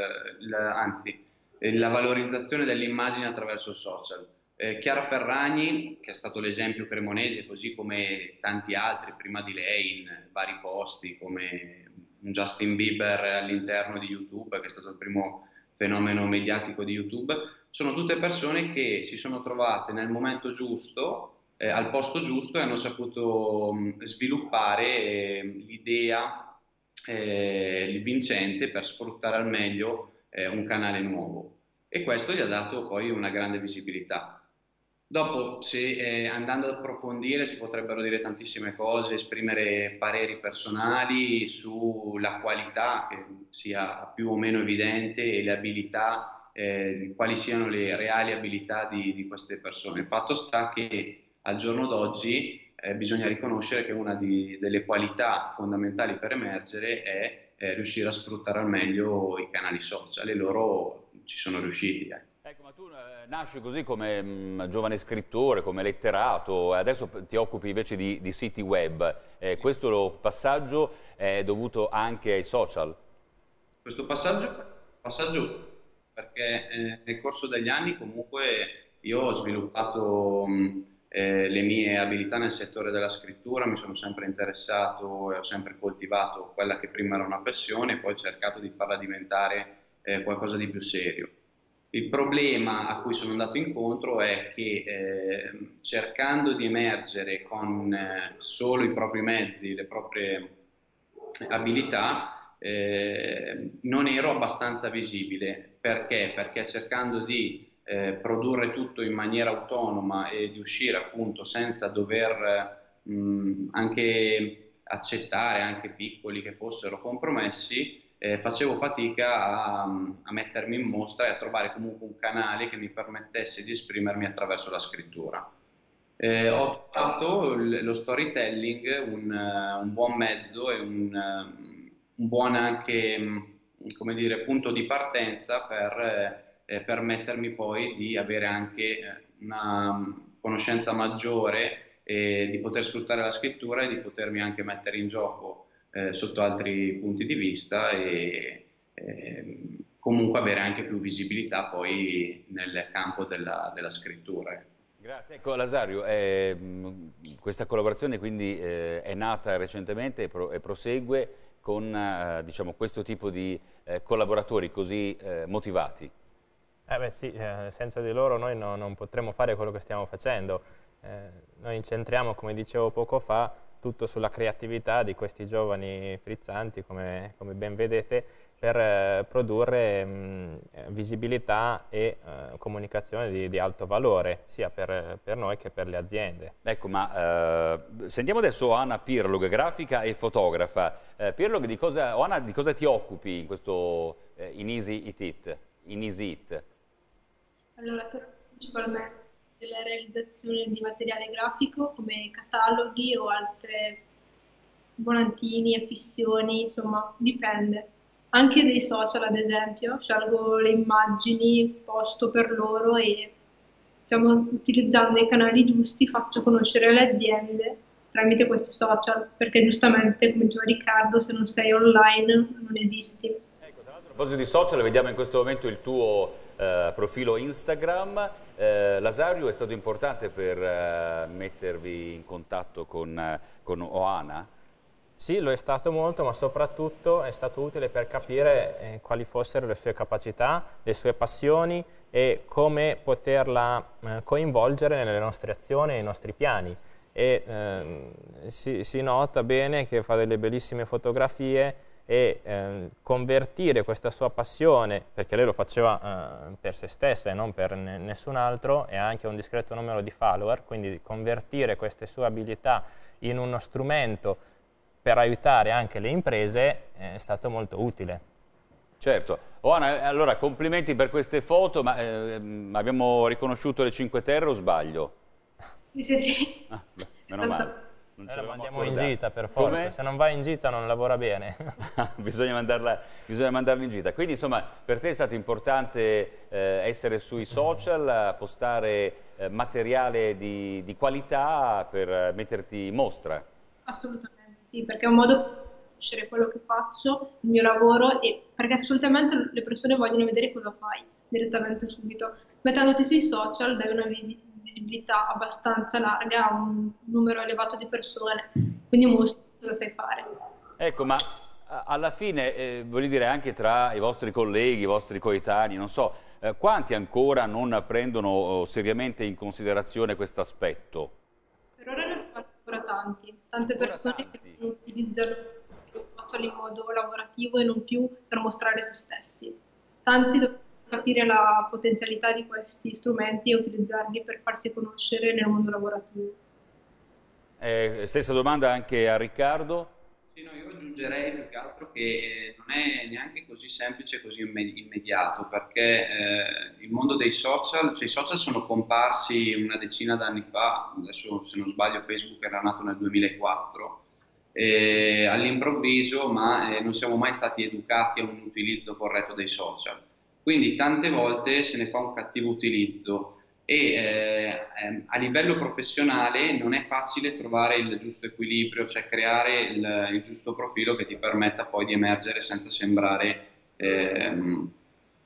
D: la, anzi eh, la valorizzazione dell'immagine attraverso il social. Eh, Chiara Ferragni, che è stato l'esempio cremonese, così come tanti altri prima di lei in vari posti, come Justin Bieber all'interno di YouTube, che è stato il primo fenomeno mediatico di YouTube, sono tutte persone che si sono trovate nel momento giusto, eh, al posto giusto e hanno saputo mh, mm, sviluppare eh, l'idea eh, vincente per sfruttare al meglio eh, un canale nuovo e questo gli ha dato poi una grande visibilità. Dopo, se, eh, andando ad approfondire, si potrebbero dire tantissime cose, esprimere pareri personali sulla qualità che sia più o meno evidente e le abilità eh, quali siano le reali abilità di, di, queste persone. Fatto sta che al giorno d'oggi eh, bisogna riconoscere che una di, delle qualità fondamentali per emergere è eh, riuscire a sfruttare al meglio i canali social e loro ci sono riusciti. Ecco, ecco ma tu
A: eh, nasci così come mh, mm, giovane scrittore, come letterato, adesso ti occupi invece di, di siti web. Eh, questo passaggio è dovuto anche ai social? Questo passaggio, passaggio
D: perché eh, nel corso degli anni comunque
A: io ho sviluppato
D: eh, le mie abilità nel settore della scrittura, mi sono sempre interessato e ho sempre coltivato quella che prima era una passione e poi ho cercato di farla diventare eh, qualcosa di più serio. Il problema a cui sono andato incontro è che ehm, cercando di emergere con eh, solo i propri mezzi, le proprie abilità, ehm, non ero abbastanza visibile perché? Perché cercando di eh, produrre tutto in maniera autonoma e di uscire appunto senza dover mh, anche accettare anche piccoli che fossero compromessi, eh, facevo fatica a, a, mettermi in mostra e a trovare comunque un canale che mi permettesse di esprimermi attraverso la scrittura. Eh, ho trovato lo storytelling un, un, buon mezzo e un, un buon anche come dire, punto di partenza per eh, eh permettermi poi di avere anche eh, una mm, conoscenza maggiore e di poter sfruttare la scrittura e di potermi anche mettere in gioco eh, sotto altri punti di vista e eh, comunque avere anche più visibilità poi nel campo della, della scrittura. Ecco.
A: Grazie. Ecco, Lasario, eh, questa collaborazione quindi eh, è nata recentemente e, pro, e prosegue con eh, diciamo, questo tipo di eh, collaboratori così eh, motivati?
B: Eh beh sì, eh, senza di loro noi no, non potremmo fare quello che stiamo facendo. Eh, noi incentriamo, come dicevo poco fa, tutto sulla creatività di questi giovani frizzanti, come, come ben vedete, per eh, produrre mh, mm, eh, visibilità e eh, comunicazione di, di, alto valore, sia per, per, noi che per le aziende. Ecco, ma eh, sentiamo adesso Anna Pirlog, grafica e fotografa.
A: Eh, Pirlog, di cosa, Anna, di cosa ti occupi in questo in Easy It It? In Easy It?
E: Allora, principalmente della realizzazione di materiale grafico come cataloghi o altre volantini, affissioni, insomma, dipende anche dei social ad esempio, scelgo le immagini, posto per loro e diciamo, utilizzando i canali giusti faccio conoscere le aziende tramite questi social, perché giustamente come diceva Riccardo se non sei online non esisti. Ecco,
A: tra l'altro A proposito di social, vediamo in questo momento il tuo eh, profilo Instagram. Eh, Lasario è stato importante per eh,
B: mettervi in contatto con, eh, con Oana? Sì, lo è stato molto, ma soprattutto è stato utile per capire eh, quali fossero le sue capacità, le sue passioni e come poterla eh, coinvolgere nelle nostre azioni, e nei nostri piani. E, eh, si, si, nota bene che fa delle bellissime fotografie e ehm, convertire questa sua passione, perché lei lo faceva eh, per se stessa e non per nessun altro, e ha anche un discreto numero di follower, quindi convertire queste sue abilità in uno strumento per aiutare anche le imprese eh, è stato molto utile. Certo, Oana, eh, allora complimenti
A: per queste foto, ma eh, abbiamo riconosciuto le Cinque Terre o sbaglio?
B: Sì, sì, sì. Ah,
A: beh, meno male.
B: Non ce la mandiamo in gita per forza, Come? se non va in gita non lavora bene.
A: bisogna, mandarla, bisogna, mandarla, in gita. Quindi insomma per te è stato importante eh, essere sui social, postare eh, materiale di, di qualità per metterti in mostra?
E: Assolutamente sì, perché è un modo per conoscere quello che faccio, il mio lavoro, e perché solitamente le persone vogliono vedere cosa fai direttamente subito. Mettendoti sui social dai una vis- visibilità abbastanza larga a un numero elevato di persone, quindi mostri cosa sai fare.
A: Ecco, ma alla fine, eh, voglio dire, anche tra i vostri colleghi, i vostri coetanei, non so, eh, quanti ancora non prendono oh, seriamente in considerazione questo aspetto? Per ora ne
E: sono ancora tanti, tante persone tanti. che utilizzano i social in modo lavorativo e non più per mostrare se stessi. Tanti devono capire la potenzialità di questi strumenti e utilizzarli per farsi conoscere nel mondo lavorativo.
A: Eh, stessa domanda anche a Riccardo. Sì,
D: no, io aggiungerei più che altro che eh, non è neanche così semplice e così immediato, perché eh, il mondo dei social, cioè i social sono comparsi una decina d'anni fa, adesso se non sbaglio Facebook era nato nel 2004, eh, all'improvviso, ma eh, non siamo mai stati educati a un utilizzo corretto dei social. Quindi tante volte se ne fa un cattivo utilizzo e eh, ehm, a livello professionale non è facile trovare il giusto equilibrio, cioè creare il, il giusto profilo che ti permetta poi di emergere senza sembrare, eh,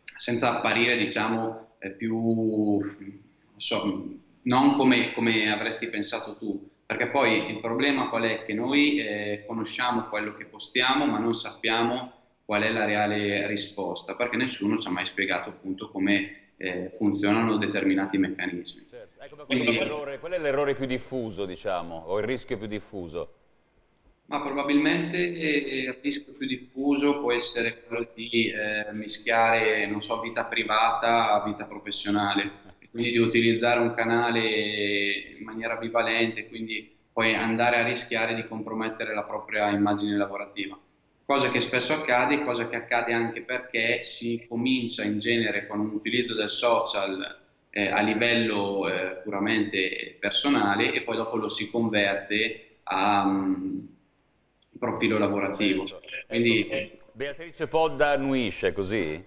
D: senza apparire diciamo eh, più, non, so, non come, come, avresti pensato tu, perché poi il problema qual è? Che noi eh, conosciamo quello che postiamo ma non sappiamo qual è la reale risposta, perché nessuno ci ha mai spiegato appunto
A: come eh, funzionano determinati meccanismi.
D: Certo. Ecco, Quindi, qual
A: è l'errore più diffuso, diciamo, o il rischio più diffuso?
D: Ma probabilmente eh, il rischio più diffuso può essere quello di eh, mischiare, non so, vita privata a vita professionale, quindi di utilizzare un canale in maniera bivalente, quindi poi andare a rischiare di compromettere la propria immagine lavorativa cosa che spesso accade, cosa che accade anche perché si comincia in genere con un utilizzo del social eh, a livello eh, puramente personale e poi dopo lo si converte a um, profilo lavorativo.
A: Certo. Quindi... Beatrice Podda annuisce così?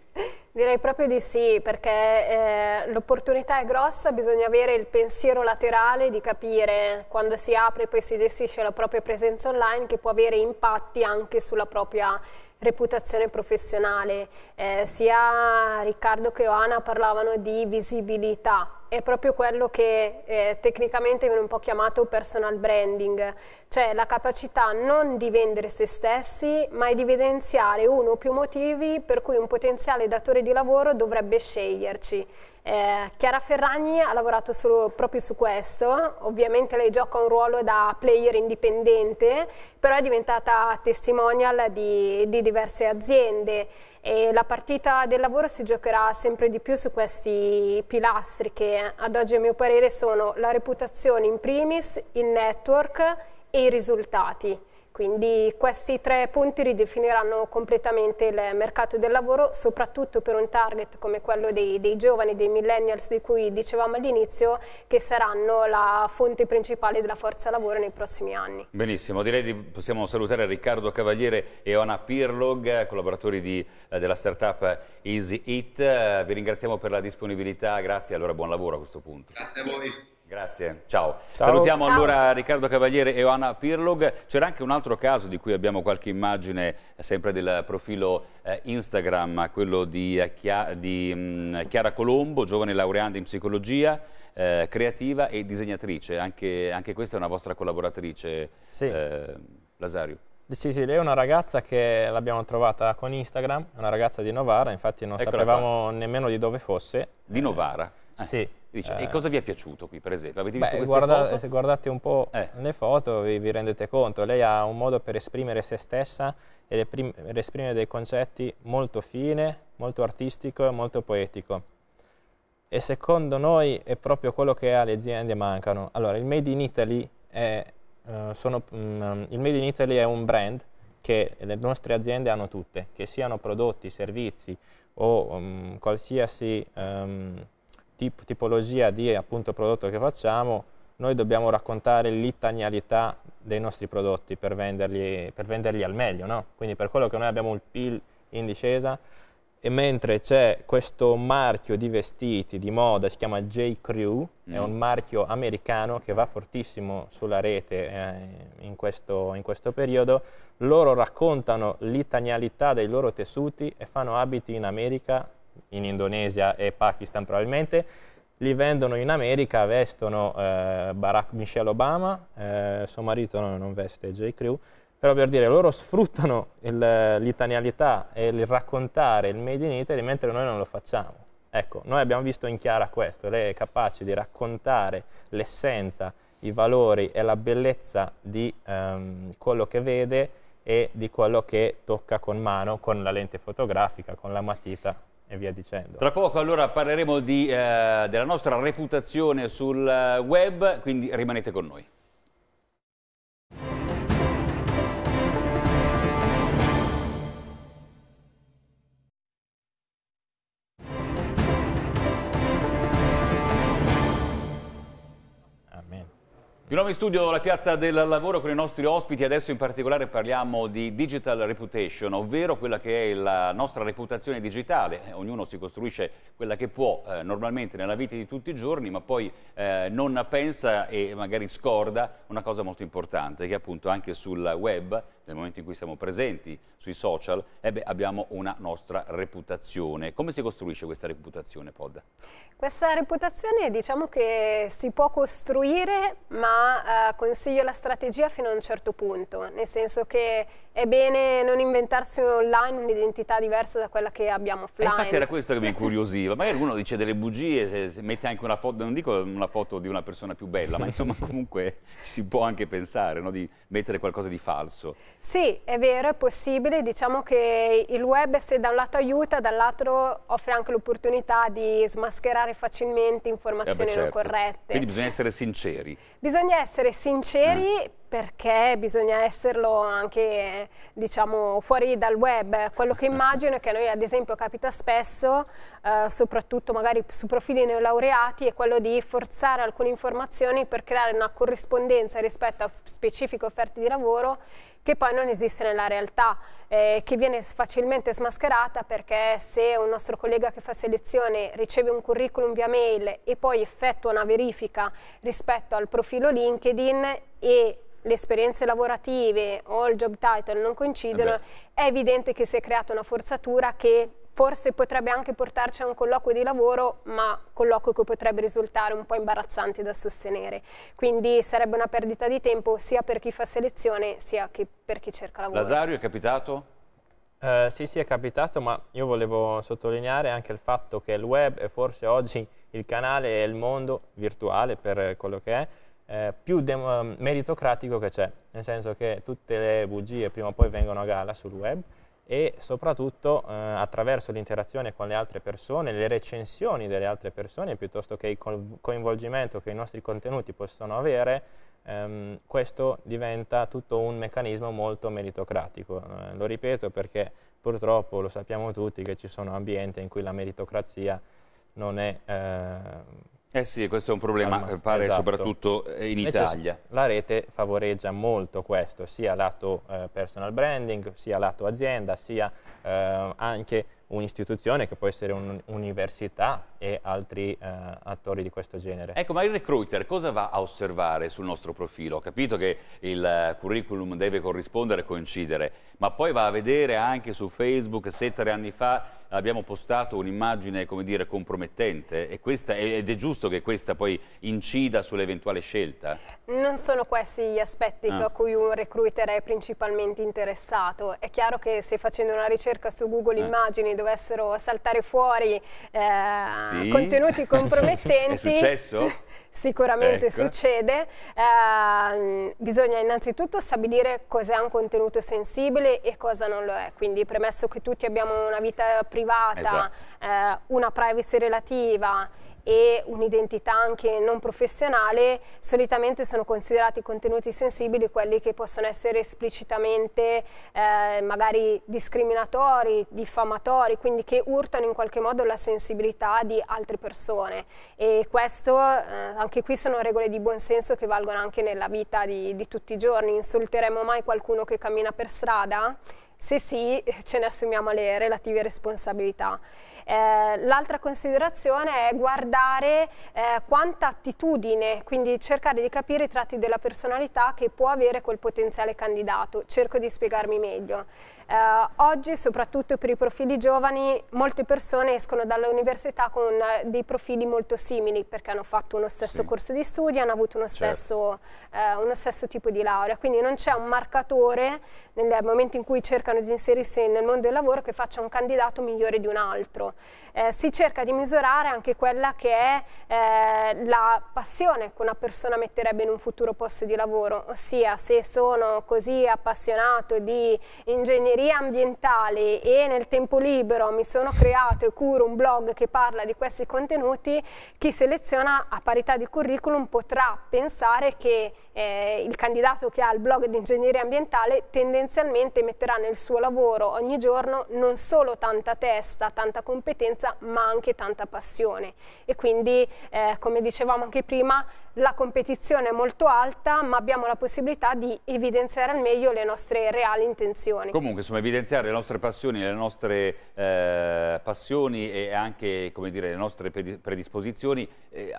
C: Direi proprio di sì, perché eh, l'opportunità è grossa, bisogna avere il pensiero laterale di capire quando si apre e poi si gestisce la propria presenza online che può avere impatti anche sulla propria reputazione professionale. Eh, sia Riccardo che Oana parlavano di visibilità è proprio quello che eh, tecnicamente viene un po' chiamato personal branding, cioè la capacità non di vendere se stessi, ma di evidenziare uno o più motivi per cui un potenziale datore di lavoro dovrebbe sceglierci. Eh, Chiara Ferragni ha lavorato solo, proprio su questo, ovviamente lei gioca un ruolo da player indipendente, però è diventata testimonial di, di diverse aziende e la partita del lavoro si giocherà sempre di più su questi pilastri che ad oggi a mio parere sono la reputazione in primis, il network e i risultati. Quindi questi tre punti ridefiniranno completamente il mercato del lavoro, soprattutto per un target come quello dei, dei giovani, dei millennials di cui dicevamo all'inizio, che saranno la fonte principale della forza lavoro nei prossimi anni.
A: Benissimo, direi di possiamo salutare Riccardo Cavaliere e Ona Pirlog, collaboratori di, della startup Easy It. Vi ringraziamo per la disponibilità, grazie, e allora buon lavoro a questo punto. Grazie a voi. Grazie, ciao. ciao. Salutiamo ciao. allora Riccardo Cavaliere e Oana Pirlog. C'era anche un altro caso di cui abbiamo qualche immagine, eh, sempre del profilo eh, Instagram, quello di, eh, Chia di mh, mm, Chiara Colombo, giovane laureante in psicologia, eh, creativa e disegnatrice. Anche,
B: anche, questa è una vostra collaboratrice, sì. eh, Lasario. Sì, sì, lei è una ragazza che l'abbiamo trovata con Instagram, una ragazza di Novara, infatti non Eccola sapevamo qua. nemmeno di
A: dove fosse. Di Novara?
B: Ah, sì. Dice, eh, e cosa
A: vi è piaciuto qui, per esempio? Avete visto beh, guarda, foto? Se
B: guardate un po' eh. le foto vi, vi, rendete conto. Lei ha un modo per esprimere se stessa e per esprimere dei concetti molto fine, molto artistico e molto poetico. E secondo noi è proprio quello che alle aziende mancano. Allora, il Made in Italy è, eh, sono, mh, mm, il Made in Italy è un brand che le nostre aziende hanno tutte, che siano prodotti, servizi o um, qualsiasi... Um, tip tipologia di appunto, prodotto che facciamo, noi dobbiamo raccontare l'italianità dei nostri prodotti per venderli, per venderli al meglio, no? quindi per quello che noi abbiamo il PIL in discesa e mentre c'è questo marchio di vestiti di moda, si chiama J. Crew, mm. è un marchio americano che va fortissimo sulla rete eh, in, questo, in, questo, periodo, loro raccontano l'italianità dei loro tessuti e fanno abiti in America in Indonesia e Pakistan probabilmente, li vendono in America, vestono eh, Barack Michelle Obama, eh, suo marito no, non veste J. Crew, però per dire, loro sfruttano l'italianità e il raccontare il Made in Italy mentre noi non lo facciamo. Ecco, noi abbiamo visto in Chiara questo, lei è capace di raccontare l'essenza, i valori e la bellezza di ehm, quello che vede e di quello che tocca con mano, con la lente fotografica, con la matita e via dicendo.
A: Tra poco allora parleremo di, eh, della nostra reputazione sul eh, web, quindi rimanete con noi. Di nuovo in studio la piazza del lavoro con i nostri ospiti, adesso in particolare parliamo di digital reputation, ovvero quella che è la nostra reputazione digitale, ognuno si costruisce quella che può eh, normalmente nella vita di tutti i giorni ma poi eh, non pensa e magari scorda una cosa molto importante che appunto anche sul web, nel momento in cui siamo presenti sui social, eh beh, abbiamo una nostra reputazione. Come si costruisce questa reputazione Pod?
C: Questa reputazione diciamo che si può costruire ma eh, consiglio la strategia fino a un certo punto, nel senso che è bene non inventarsi online un'identità diversa da quella che abbiamo offline. Eh, infatti era
A: questo che mi incuriosiva, magari uno dice delle bugie, se, mette anche una foto, non dico una foto di una persona più bella, ma insomma comunque si può anche pensare no? di mettere qualcosa di falso.
C: Sì, è vero, è possibile, diciamo che il web se da un lato aiuta, dall'altro offre anche l'opportunità di smascherare facilmente informazioni eh beh, certo. non corrette. Quindi
A: bisogna essere sinceri.
C: Bisogna bisogna essere sinceri eh. perché bisogna esserlo anche diciamo, fuori dal web. Quello che eh. immagino è che a noi ad esempio capita spesso, eh, soprattutto magari su profili neolaureati, è quello di forzare alcune informazioni per creare una corrispondenza rispetto a specifiche offerte di lavoro che poi non esiste nella realtà, eh, che viene facilmente smascherata perché se un nostro collega che fa selezione riceve un curriculum via mail e poi effettua una verifica rispetto al profilo LinkedIn e le esperienze lavorative o il job title non coincidono, Vabbè. Eh è evidente che si è creata una forzatura che forse potrebbe anche portarci a un colloquio di lavoro, ma colloquio che potrebbe risultare un po' imbarazzante da sostenere. Quindi sarebbe una perdita di tempo sia per chi fa selezione sia che per chi cerca lavoro.
B: Lasario è capitato? Eh, sì, sì, è capitato, ma io volevo sottolineare anche il fatto che il web è forse oggi il canale e il mondo virtuale per quello che è, eh, più meritocratico che c'è, nel senso che tutte le bugie prima o poi vengono a gala sul web e soprattutto eh, attraverso l'interazione con le altre persone, le recensioni delle altre persone, piuttosto che il coinvolgimento che i nostri contenuti possono avere, ehm, questo diventa tutto un meccanismo molto meritocratico. Eh, lo ripeto perché purtroppo lo sappiamo tutti che ci sono ambienti in cui la meritocrazia non è... Eh, eh
A: sì, questo è un problema, massimo, eh, pare esatto. soprattutto eh, in Invece Italia.
B: La rete favoreggia molto questo, sia lato eh, personal branding, sia lato azienda, sia eh, anche un'istituzione che può essere un'università e altri eh, attori di questo genere.
A: Ecco, ma il recruiter cosa va a osservare sul nostro profilo? Ho capito che il curriculum deve corrispondere e coincidere, ma poi va a vedere anche su Facebook se tre anni fa abbiamo postato un'immagine, come dire, compromettente e questa, ed è giusto che questa poi incida sull'eventuale scelta?
C: Non sono questi gli aspetti ah. a cui un recruiter è principalmente interessato. È chiaro che se facendo una ricerca su Google ah. Immagini dovessero saltare fuori eh, sì. contenuti compromettenti. È successo? Sicuramente ecco. succede, eh, bisogna innanzitutto stabilire cos'è un contenuto sensibile e cosa non lo è, quindi premesso che tutti abbiamo una vita privata, esatto. eh, una privacy relativa e un'identità anche non professionale, solitamente sono considerati contenuti sensibili quelli che possono essere esplicitamente eh, magari discriminatori, diffamatori, quindi che urtano in qualche modo la sensibilità di altre persone e questo, eh, anche qui sono regole di buonsenso che valgono anche nella vita di, di tutti i giorni, insulteremo mai qualcuno che cammina per strada? Se sì, ce ne assumiamo le relative responsabilità. Eh, l'altra considerazione è guardare eh, quanta attitudine, quindi cercare di capire i tratti della personalità che può avere quel potenziale candidato. Cerco di spiegarmi meglio. Eh, oggi, soprattutto per i profili giovani, molte persone escono dall'università con eh, dei profili molto simili perché hanno fatto uno stesso sì. corso di studi, hanno avuto uno certo. stesso, certo. eh, uno stesso tipo di laurea, quindi non c'è un marcatore nel momento in cui cercano di inserirsi nel mondo del lavoro che faccia un candidato migliore di un altro. Eh, si cerca di misurare anche quella che è eh, la passione che una persona metterebbe in un futuro posto di lavoro, ossia se sono così appassionato di ingegneria ingegneria ambientale e nel tempo libero mi sono creato e curo un blog che parla di questi contenuti, chi seleziona a parità di curriculum potrà pensare che eh, il candidato che ha il blog di ingegneria ambientale tendenzialmente metterà nel suo lavoro ogni giorno non solo tanta testa, tanta competenza, ma anche tanta passione. E quindi, eh, come dicevamo anche prima, la competizione è molto alta ma abbiamo la possibilità di evidenziare al meglio le nostre reali intenzioni. Comunque insomma
A: evidenziare le nostre passioni, le nostre eh, passioni e anche dire, le nostre predisposizioni eh,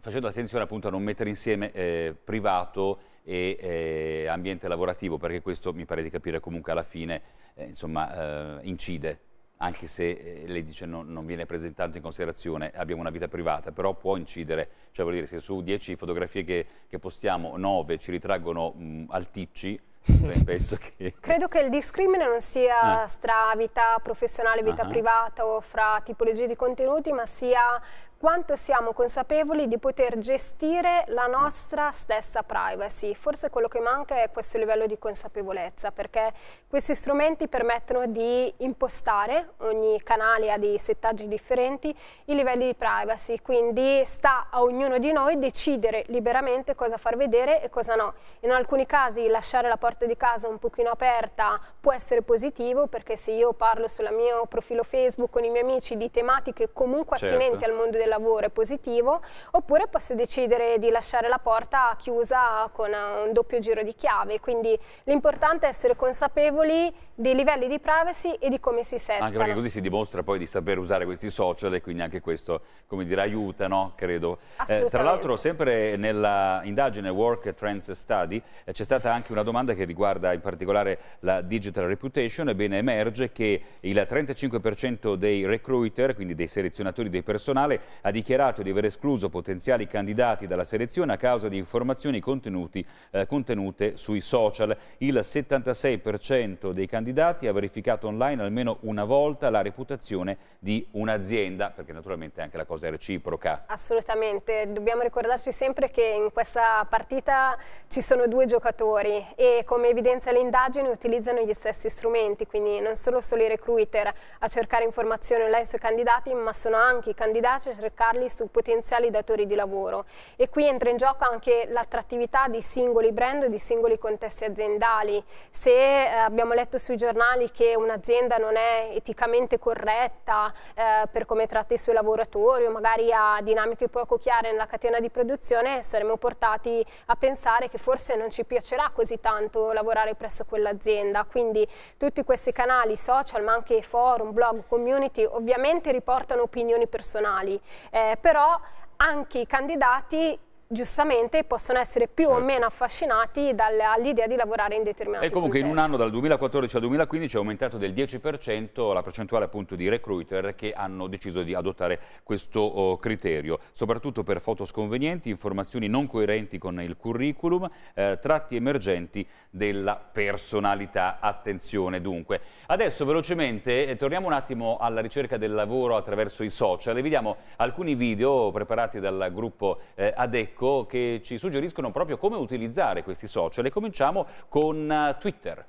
A: facendo attenzione appunto a non mettere insieme eh, privato e eh, ambiente lavorativo perché questo mi pare di capire comunque alla fine eh, insomma eh, incide anche se eh, lei dice no, non viene presentato in considerazione, abbiamo una vita privata, però può incidere, cioè vuol dire se su 10 fotografie che, che postiamo 9 ci ritraggono mh, mm, alticci, cioè, che...
C: Credo che il discrimine non sia eh. Ah. tra vita professionale e vita uh ah. -huh. privata o fra tipologie di contenuti, ma sia quanto siamo consapevoli di poter gestire la nostra stessa privacy. Forse quello che manca è questo livello di consapevolezza, perché questi strumenti permettono di impostare, ogni canale ha dei settaggi differenti, i livelli di privacy, quindi sta a ognuno di noi decidere liberamente cosa far vedere e cosa no. In alcuni casi lasciare la porta di casa un pochino aperta può essere positivo, perché se io parlo sul mio profilo Facebook con i miei amici di tematiche comunque certo. attinenti al mondo del del lavoro è positivo, oppure posso decidere di lasciare la porta chiusa con eh, un doppio giro di chiave. Quindi l'importante è essere consapevoli dei livelli di privacy e di come si settano. Anche perché così
A: si dimostra poi di saper usare questi social e quindi anche questo, come dire, aiuta, no? Credo. Eh, tra l'altro, sempre nella indagine Work Trends Study eh, c'è stata anche una domanda che riguarda in particolare la digital reputation. Ebbene, emerge che il 35% dei recruiter, quindi dei selezionatori del personale, ha dichiarato di aver escluso potenziali candidati dalla selezione a causa di informazioni eh, contenute sui social. Il 76% dei candidati ha verificato online almeno una volta la reputazione di un'azienda, perché naturalmente anche la cosa è reciproca.
C: Assolutamente, dobbiamo ricordarci sempre che in questa partita ci sono due giocatori e come evidenzia le indagini utilizzano gli stessi strumenti, quindi non sono solo i recruiter a cercare informazioni online sui candidati, ma sono anche i candidati a cercare ricercarli su potenziali datori di lavoro e qui entra in gioco anche l'attrattività di singoli brand e di singoli contesti aziendali. Se eh, abbiamo letto sui giornali che un'azienda non è eticamente corretta eh, per come tratta i suoi lavoratori o magari ha dinamiche poco chiare nella catena di produzione, saremmo portati a pensare che forse non ci piacerà così tanto lavorare presso quell'azienda. Quindi tutti questi canali social, ma anche forum, blog, community, ovviamente riportano opinioni personali eh, però anche i candidati giustamente possono essere più certo. o meno affascinati dall'idea di lavorare in determinati E comunque contesti. in un anno dal
A: 2014 al 2015 è aumentato del 10% la percentuale appunto di recruiter che hanno deciso di adottare questo oh, criterio, soprattutto per foto sconvenienti, informazioni non coerenti con il curriculum, eh, tratti emergenti della personalità. Attenzione dunque. Adesso velocemente eh, torniamo un attimo alla ricerca del lavoro attraverso i social e vediamo alcuni video preparati dal gruppo eh, ADEC Secco che ci suggeriscono proprio come utilizzare questi social e cominciamo con eh, Twitter.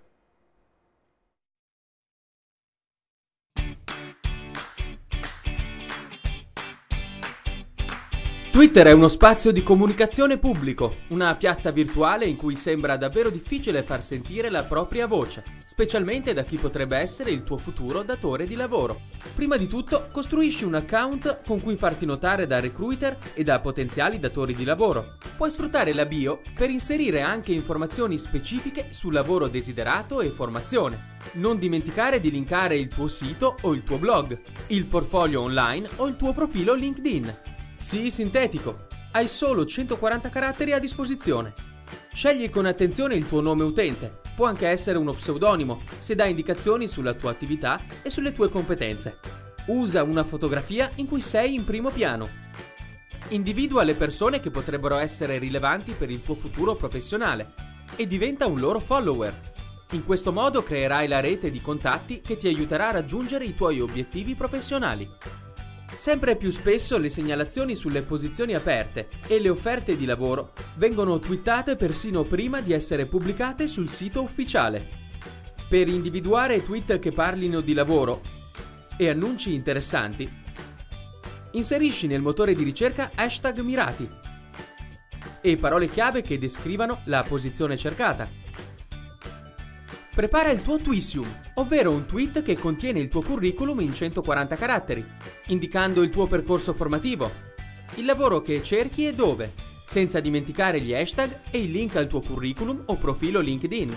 F: Twitter è uno spazio di comunicazione pubblico, una piazza virtuale in cui sembra davvero difficile far sentire la propria voce, specialmente da chi potrebbe essere il tuo futuro datore di lavoro. Prima di tutto, costruisci un account con cui farti notare da recruiter e da potenziali datori di lavoro. Puoi sfruttare la bio per inserire anche informazioni specifiche sul lavoro desiderato e formazione. Non dimenticare di linkare il tuo sito o il tuo blog, il portfolio online o il tuo profilo LinkedIn. Sii sintetico, hai solo 140 caratteri a disposizione. Scegli con attenzione il tuo nome utente, può anche essere uno pseudonimo se dà indicazioni sulla tua attività e sulle tue competenze. Usa una fotografia in cui sei in primo piano. Individua le persone che potrebbero essere rilevanti per il tuo futuro professionale e diventa un loro follower. In questo modo creerai la rete di contatti che ti aiuterà a raggiungere i tuoi obiettivi professionali. Sempre più spesso le segnalazioni sulle posizioni aperte e le offerte di lavoro vengono twittate persino prima di essere pubblicate sul sito ufficiale. Per individuare tweet che parlino di lavoro e annunci interessanti, inserisci nel motore di ricerca hashtag mirati e parole chiave che descrivano la posizione cercata. Prepara il tuo Twissium, ovvero un tweet che contiene il tuo curriculum in 140 caratteri, indicando il tuo percorso formativo, il lavoro che cerchi e dove, senza dimenticare gli hashtag e il link al tuo curriculum o profilo LinkedIn.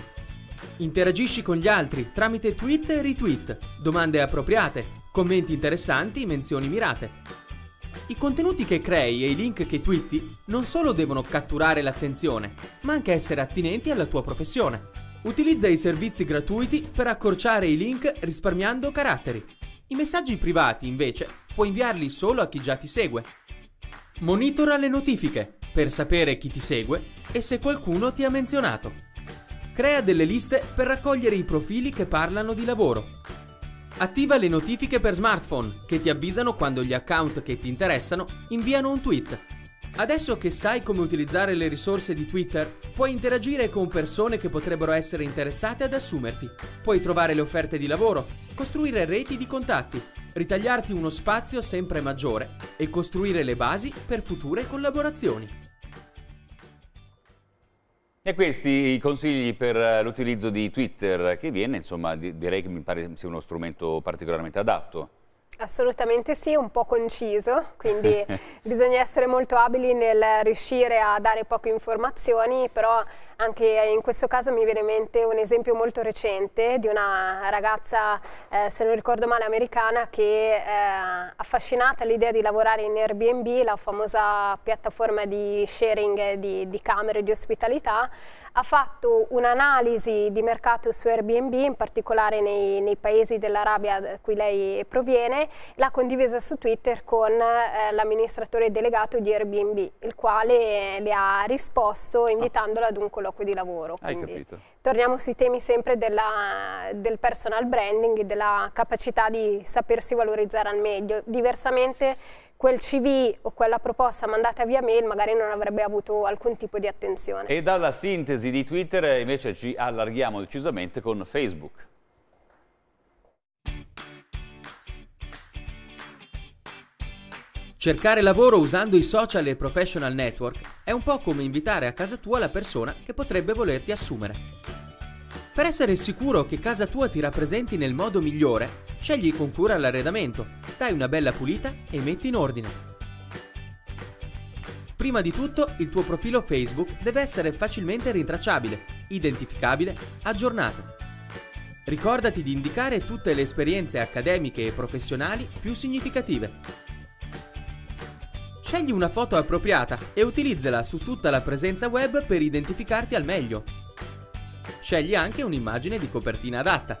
F: Interagisci con gli altri tramite tweet e retweet, domande appropriate, commenti interessanti, menzioni mirate. I contenuti che crei e i link che twitti non solo devono catturare l'attenzione, ma anche essere attinenti alla tua professione. Utilizza i servizi gratuiti per accorciare i link risparmiando caratteri. I messaggi privati, invece, puoi inviarli solo a chi già ti segue. Monitora le notifiche per sapere chi ti segue e se qualcuno ti ha menzionato. Crea delle liste per raccogliere i profili che parlano di lavoro. Attiva le notifiche per smartphone che ti avvisano quando gli account che ti interessano inviano un tweet Adesso che sai come utilizzare le risorse di Twitter, puoi interagire con persone che potrebbero essere interessate ad assumerti. Puoi trovare le offerte di lavoro, costruire reti di contatti, ritagliarti uno spazio sempre maggiore e costruire le basi per future collaborazioni.
A: E questi i consigli per eh, l'utilizzo di Twitter che viene, insomma, direi che mi pare sia uno strumento particolarmente adatto.
C: Assolutamente sì, un po' conciso, quindi bisogna essere molto abili nel riuscire a dare poche informazioni, però anche in questo caso mi viene in mente un esempio molto recente di una ragazza, eh, se non ricordo male, americana che eh, affascinata all'idea di lavorare in Airbnb, la famosa piattaforma di sharing di, di camere di ospitalità, ha fatto un'analisi di mercato su Airbnb, in particolare nei, nei paesi dell'Arabia da cui lei proviene, l'ha condivisa su Twitter con eh, l'amministratore delegato di Airbnb, il quale le ha risposto invitandola ah. ad un colloquio di lavoro. Hai capito. Torniamo sui temi sempre della, del personal branding e della capacità di sapersi valorizzare al meglio. Diversamente quel CV o quella proposta mandata via mail magari non avrebbe avuto alcun tipo di attenzione.
A: E dalla sintesi di Twitter eh, invece ci allarghiamo decisamente con Facebook.
F: Cercare lavoro usando i social e professional network è un po' come invitare a casa tua la persona che potrebbe volerti assumere. Per essere sicuro che casa tua ti rappresenti nel modo migliore, scegli con cura l'arredamento, dai una bella pulita e metti in ordine. Prima di tutto, il tuo profilo Facebook deve essere facilmente rintracciabile, identificabile, aggiornato. Ricordati di indicare tutte le esperienze accademiche e professionali più significative. Scegli una foto appropriata e utilizzala su tutta la presenza web per identificarti al meglio. Scegli anche un'immagine di copertina adatta.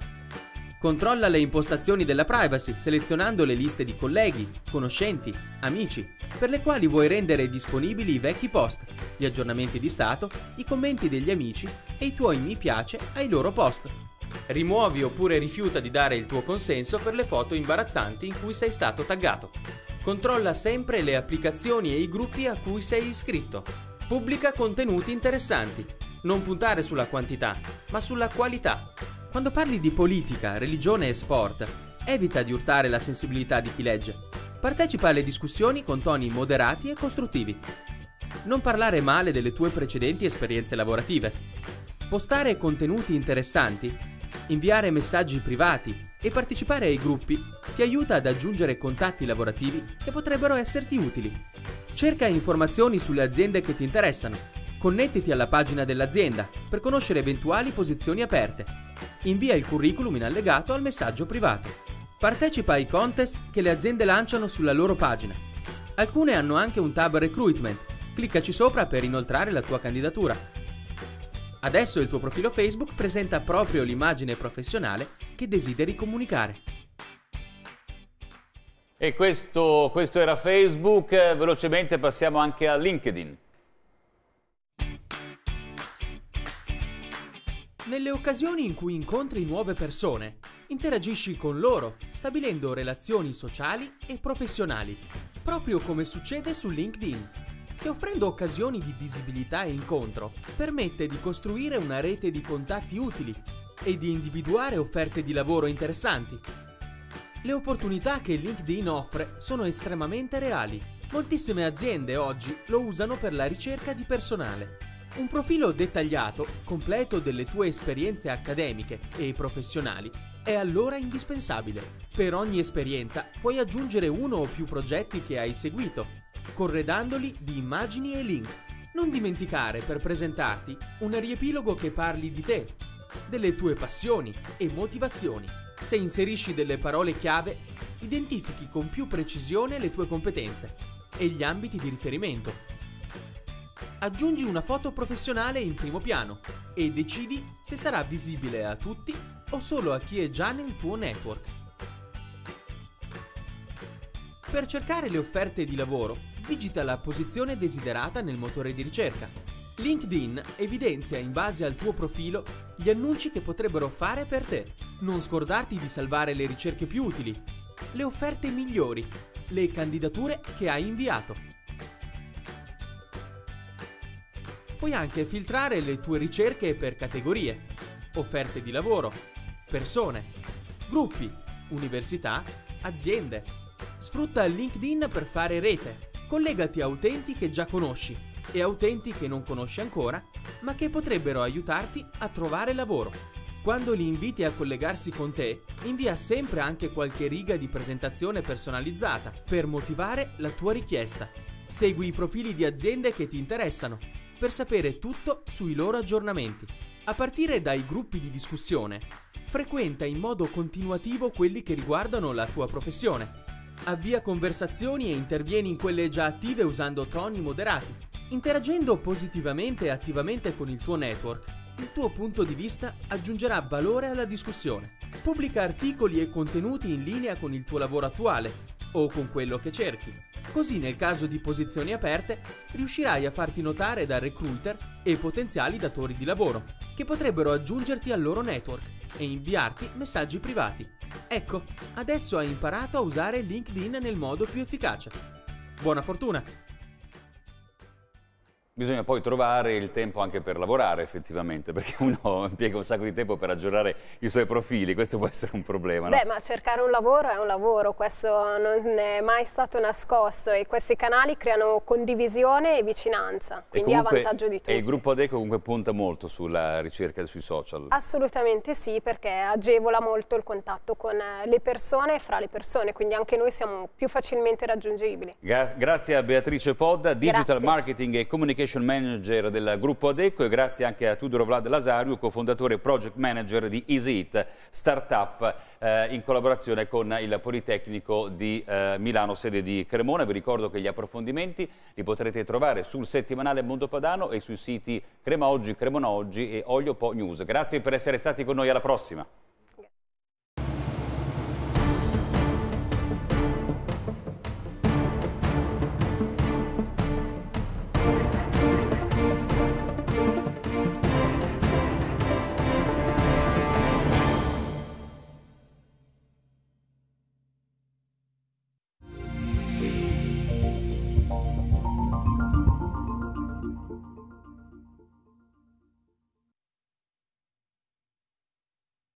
F: Controlla le impostazioni della privacy selezionando le liste di colleghi, conoscenti, amici, per le quali vuoi rendere disponibili i vecchi post, gli aggiornamenti di stato, i commenti degli amici e i tuoi mi piace ai loro post. Rimuovi oppure rifiuta di dare il tuo consenso per le foto imbarazzanti in cui sei stato taggato. Controlla sempre le applicazioni e i gruppi a cui sei iscritto. Pubblica contenuti interessanti, non puntare sulla quantità, ma sulla qualità. Quando parli di politica, religione e sport, evita di urtare la sensibilità di chi legge. Partecipa alle discussioni con toni moderati e costruttivi. Non parlare male delle tue precedenti esperienze lavorative. Postare contenuti interessanti. Inviare messaggi privati e partecipare ai gruppi ti aiuta ad aggiungere contatti lavorativi che potrebbero esserti utili. Cerca informazioni sulle aziende che ti interessano Connettiti alla pagina dell'azienda per conoscere eventuali posizioni aperte. Invia il curriculum in allegato al messaggio privato. Partecipa ai contest che le aziende lanciano sulla loro pagina. Alcune hanno anche un tab Recruitment. Cliccaci sopra per inoltrare la tua candidatura. Adesso il tuo profilo Facebook presenta proprio l'immagine professionale che desideri comunicare. E questo, questo, era Facebook,
A: velocemente passiamo anche a LinkedIn.
F: Nelle occasioni in cui incontri nuove persone, interagisci con loro, stabilendo relazioni sociali e professionali, proprio come succede su LinkedIn, che offrendo occasioni di visibilità e incontro, permette di costruire una rete di contatti utili e di individuare offerte di lavoro interessanti. Le opportunità che LinkedIn offre sono estremamente reali. Moltissime aziende oggi lo usano per la ricerca di personale un profilo dettagliato, completo delle tue esperienze accademiche e professionali, è allora indispensabile. Per ogni esperienza puoi aggiungere uno o più progetti che hai seguito, corredandoli di immagini e link. Non dimenticare per presentarti un riepilogo che parli di te, delle tue passioni e motivazioni. Se inserisci delle parole chiave, identifichi con più precisione le tue competenze e gli ambiti di riferimento Aggiungi una foto professionale in primo piano e decidi se sarà visibile a tutti o solo a chi è già nel tuo network. Per cercare le offerte di lavoro, digita la posizione desiderata nel motore di ricerca. LinkedIn evidenzia in base al tuo profilo gli annunci che potrebbero fare per te. Non scordarti di salvare le ricerche più utili, le offerte migliori, le candidature che hai inviato. Puoi anche filtrare le tue ricerche per categorie, offerte di lavoro, persone, gruppi, università, aziende. Sfrutta LinkedIn per fare rete. Collegati a utenti che già conosci e a utenti che non conosci ancora, ma che potrebbero aiutarti a trovare lavoro. Quando li inviti a collegarsi con te, invia sempre anche qualche riga di presentazione personalizzata per motivare la tua richiesta. Segui i profili di aziende che ti interessano per sapere tutto sui loro aggiornamenti. A partire dai gruppi di discussione, frequenta in modo continuativo quelli che riguardano la tua professione. Avvia conversazioni e intervieni in quelle già attive usando toni moderati. Interagendo positivamente e attivamente con il tuo network, il tuo punto di vista aggiungerà valore alla discussione. Pubblica articoli e contenuti in linea con il tuo lavoro attuale o con quello che cerchi. Così nel caso di posizioni aperte riuscirai a farti notare da recruiter e potenziali datori di lavoro, che potrebbero aggiungerti al loro network e inviarti messaggi privati. Ecco, adesso hai imparato a usare LinkedIn nel modo più efficace. Buona fortuna!
A: Bisogna poi trovare il tempo anche per lavorare effettivamente, perché uno impiega un sacco di tempo per aggiornare i suoi profili, questo può essere un problema. No? Beh, ma
C: cercare un lavoro è un lavoro, questo non è mai stato nascosto e questi canali creano condivisione e vicinanza, quindi e comunque, a vantaggio di tutti. E il
A: gruppo ADECO comunque punta molto sulla ricerca sui social?
C: Assolutamente sì, perché agevola molto il contatto con le persone e fra le persone, quindi anche noi siamo più facilmente raggiungibili.
A: Gra grazie a Beatrice Podda, Digital grazie. Marketing e Communication Communication Manager del gruppo Adecco e grazie anche a Tudor Vlad Lasario, cofondatore e Project Manager di EasyEat, startup eh, in collaborazione con il Politecnico di eh, Milano, sede di Cremona. Vi ricordo che gli approfondimenti li potrete trovare sul settimanale Mondo Padano e sui siti Crema Oggi, Cremona Oggi e Olio Po News. Grazie per essere stati con noi, alla prossima!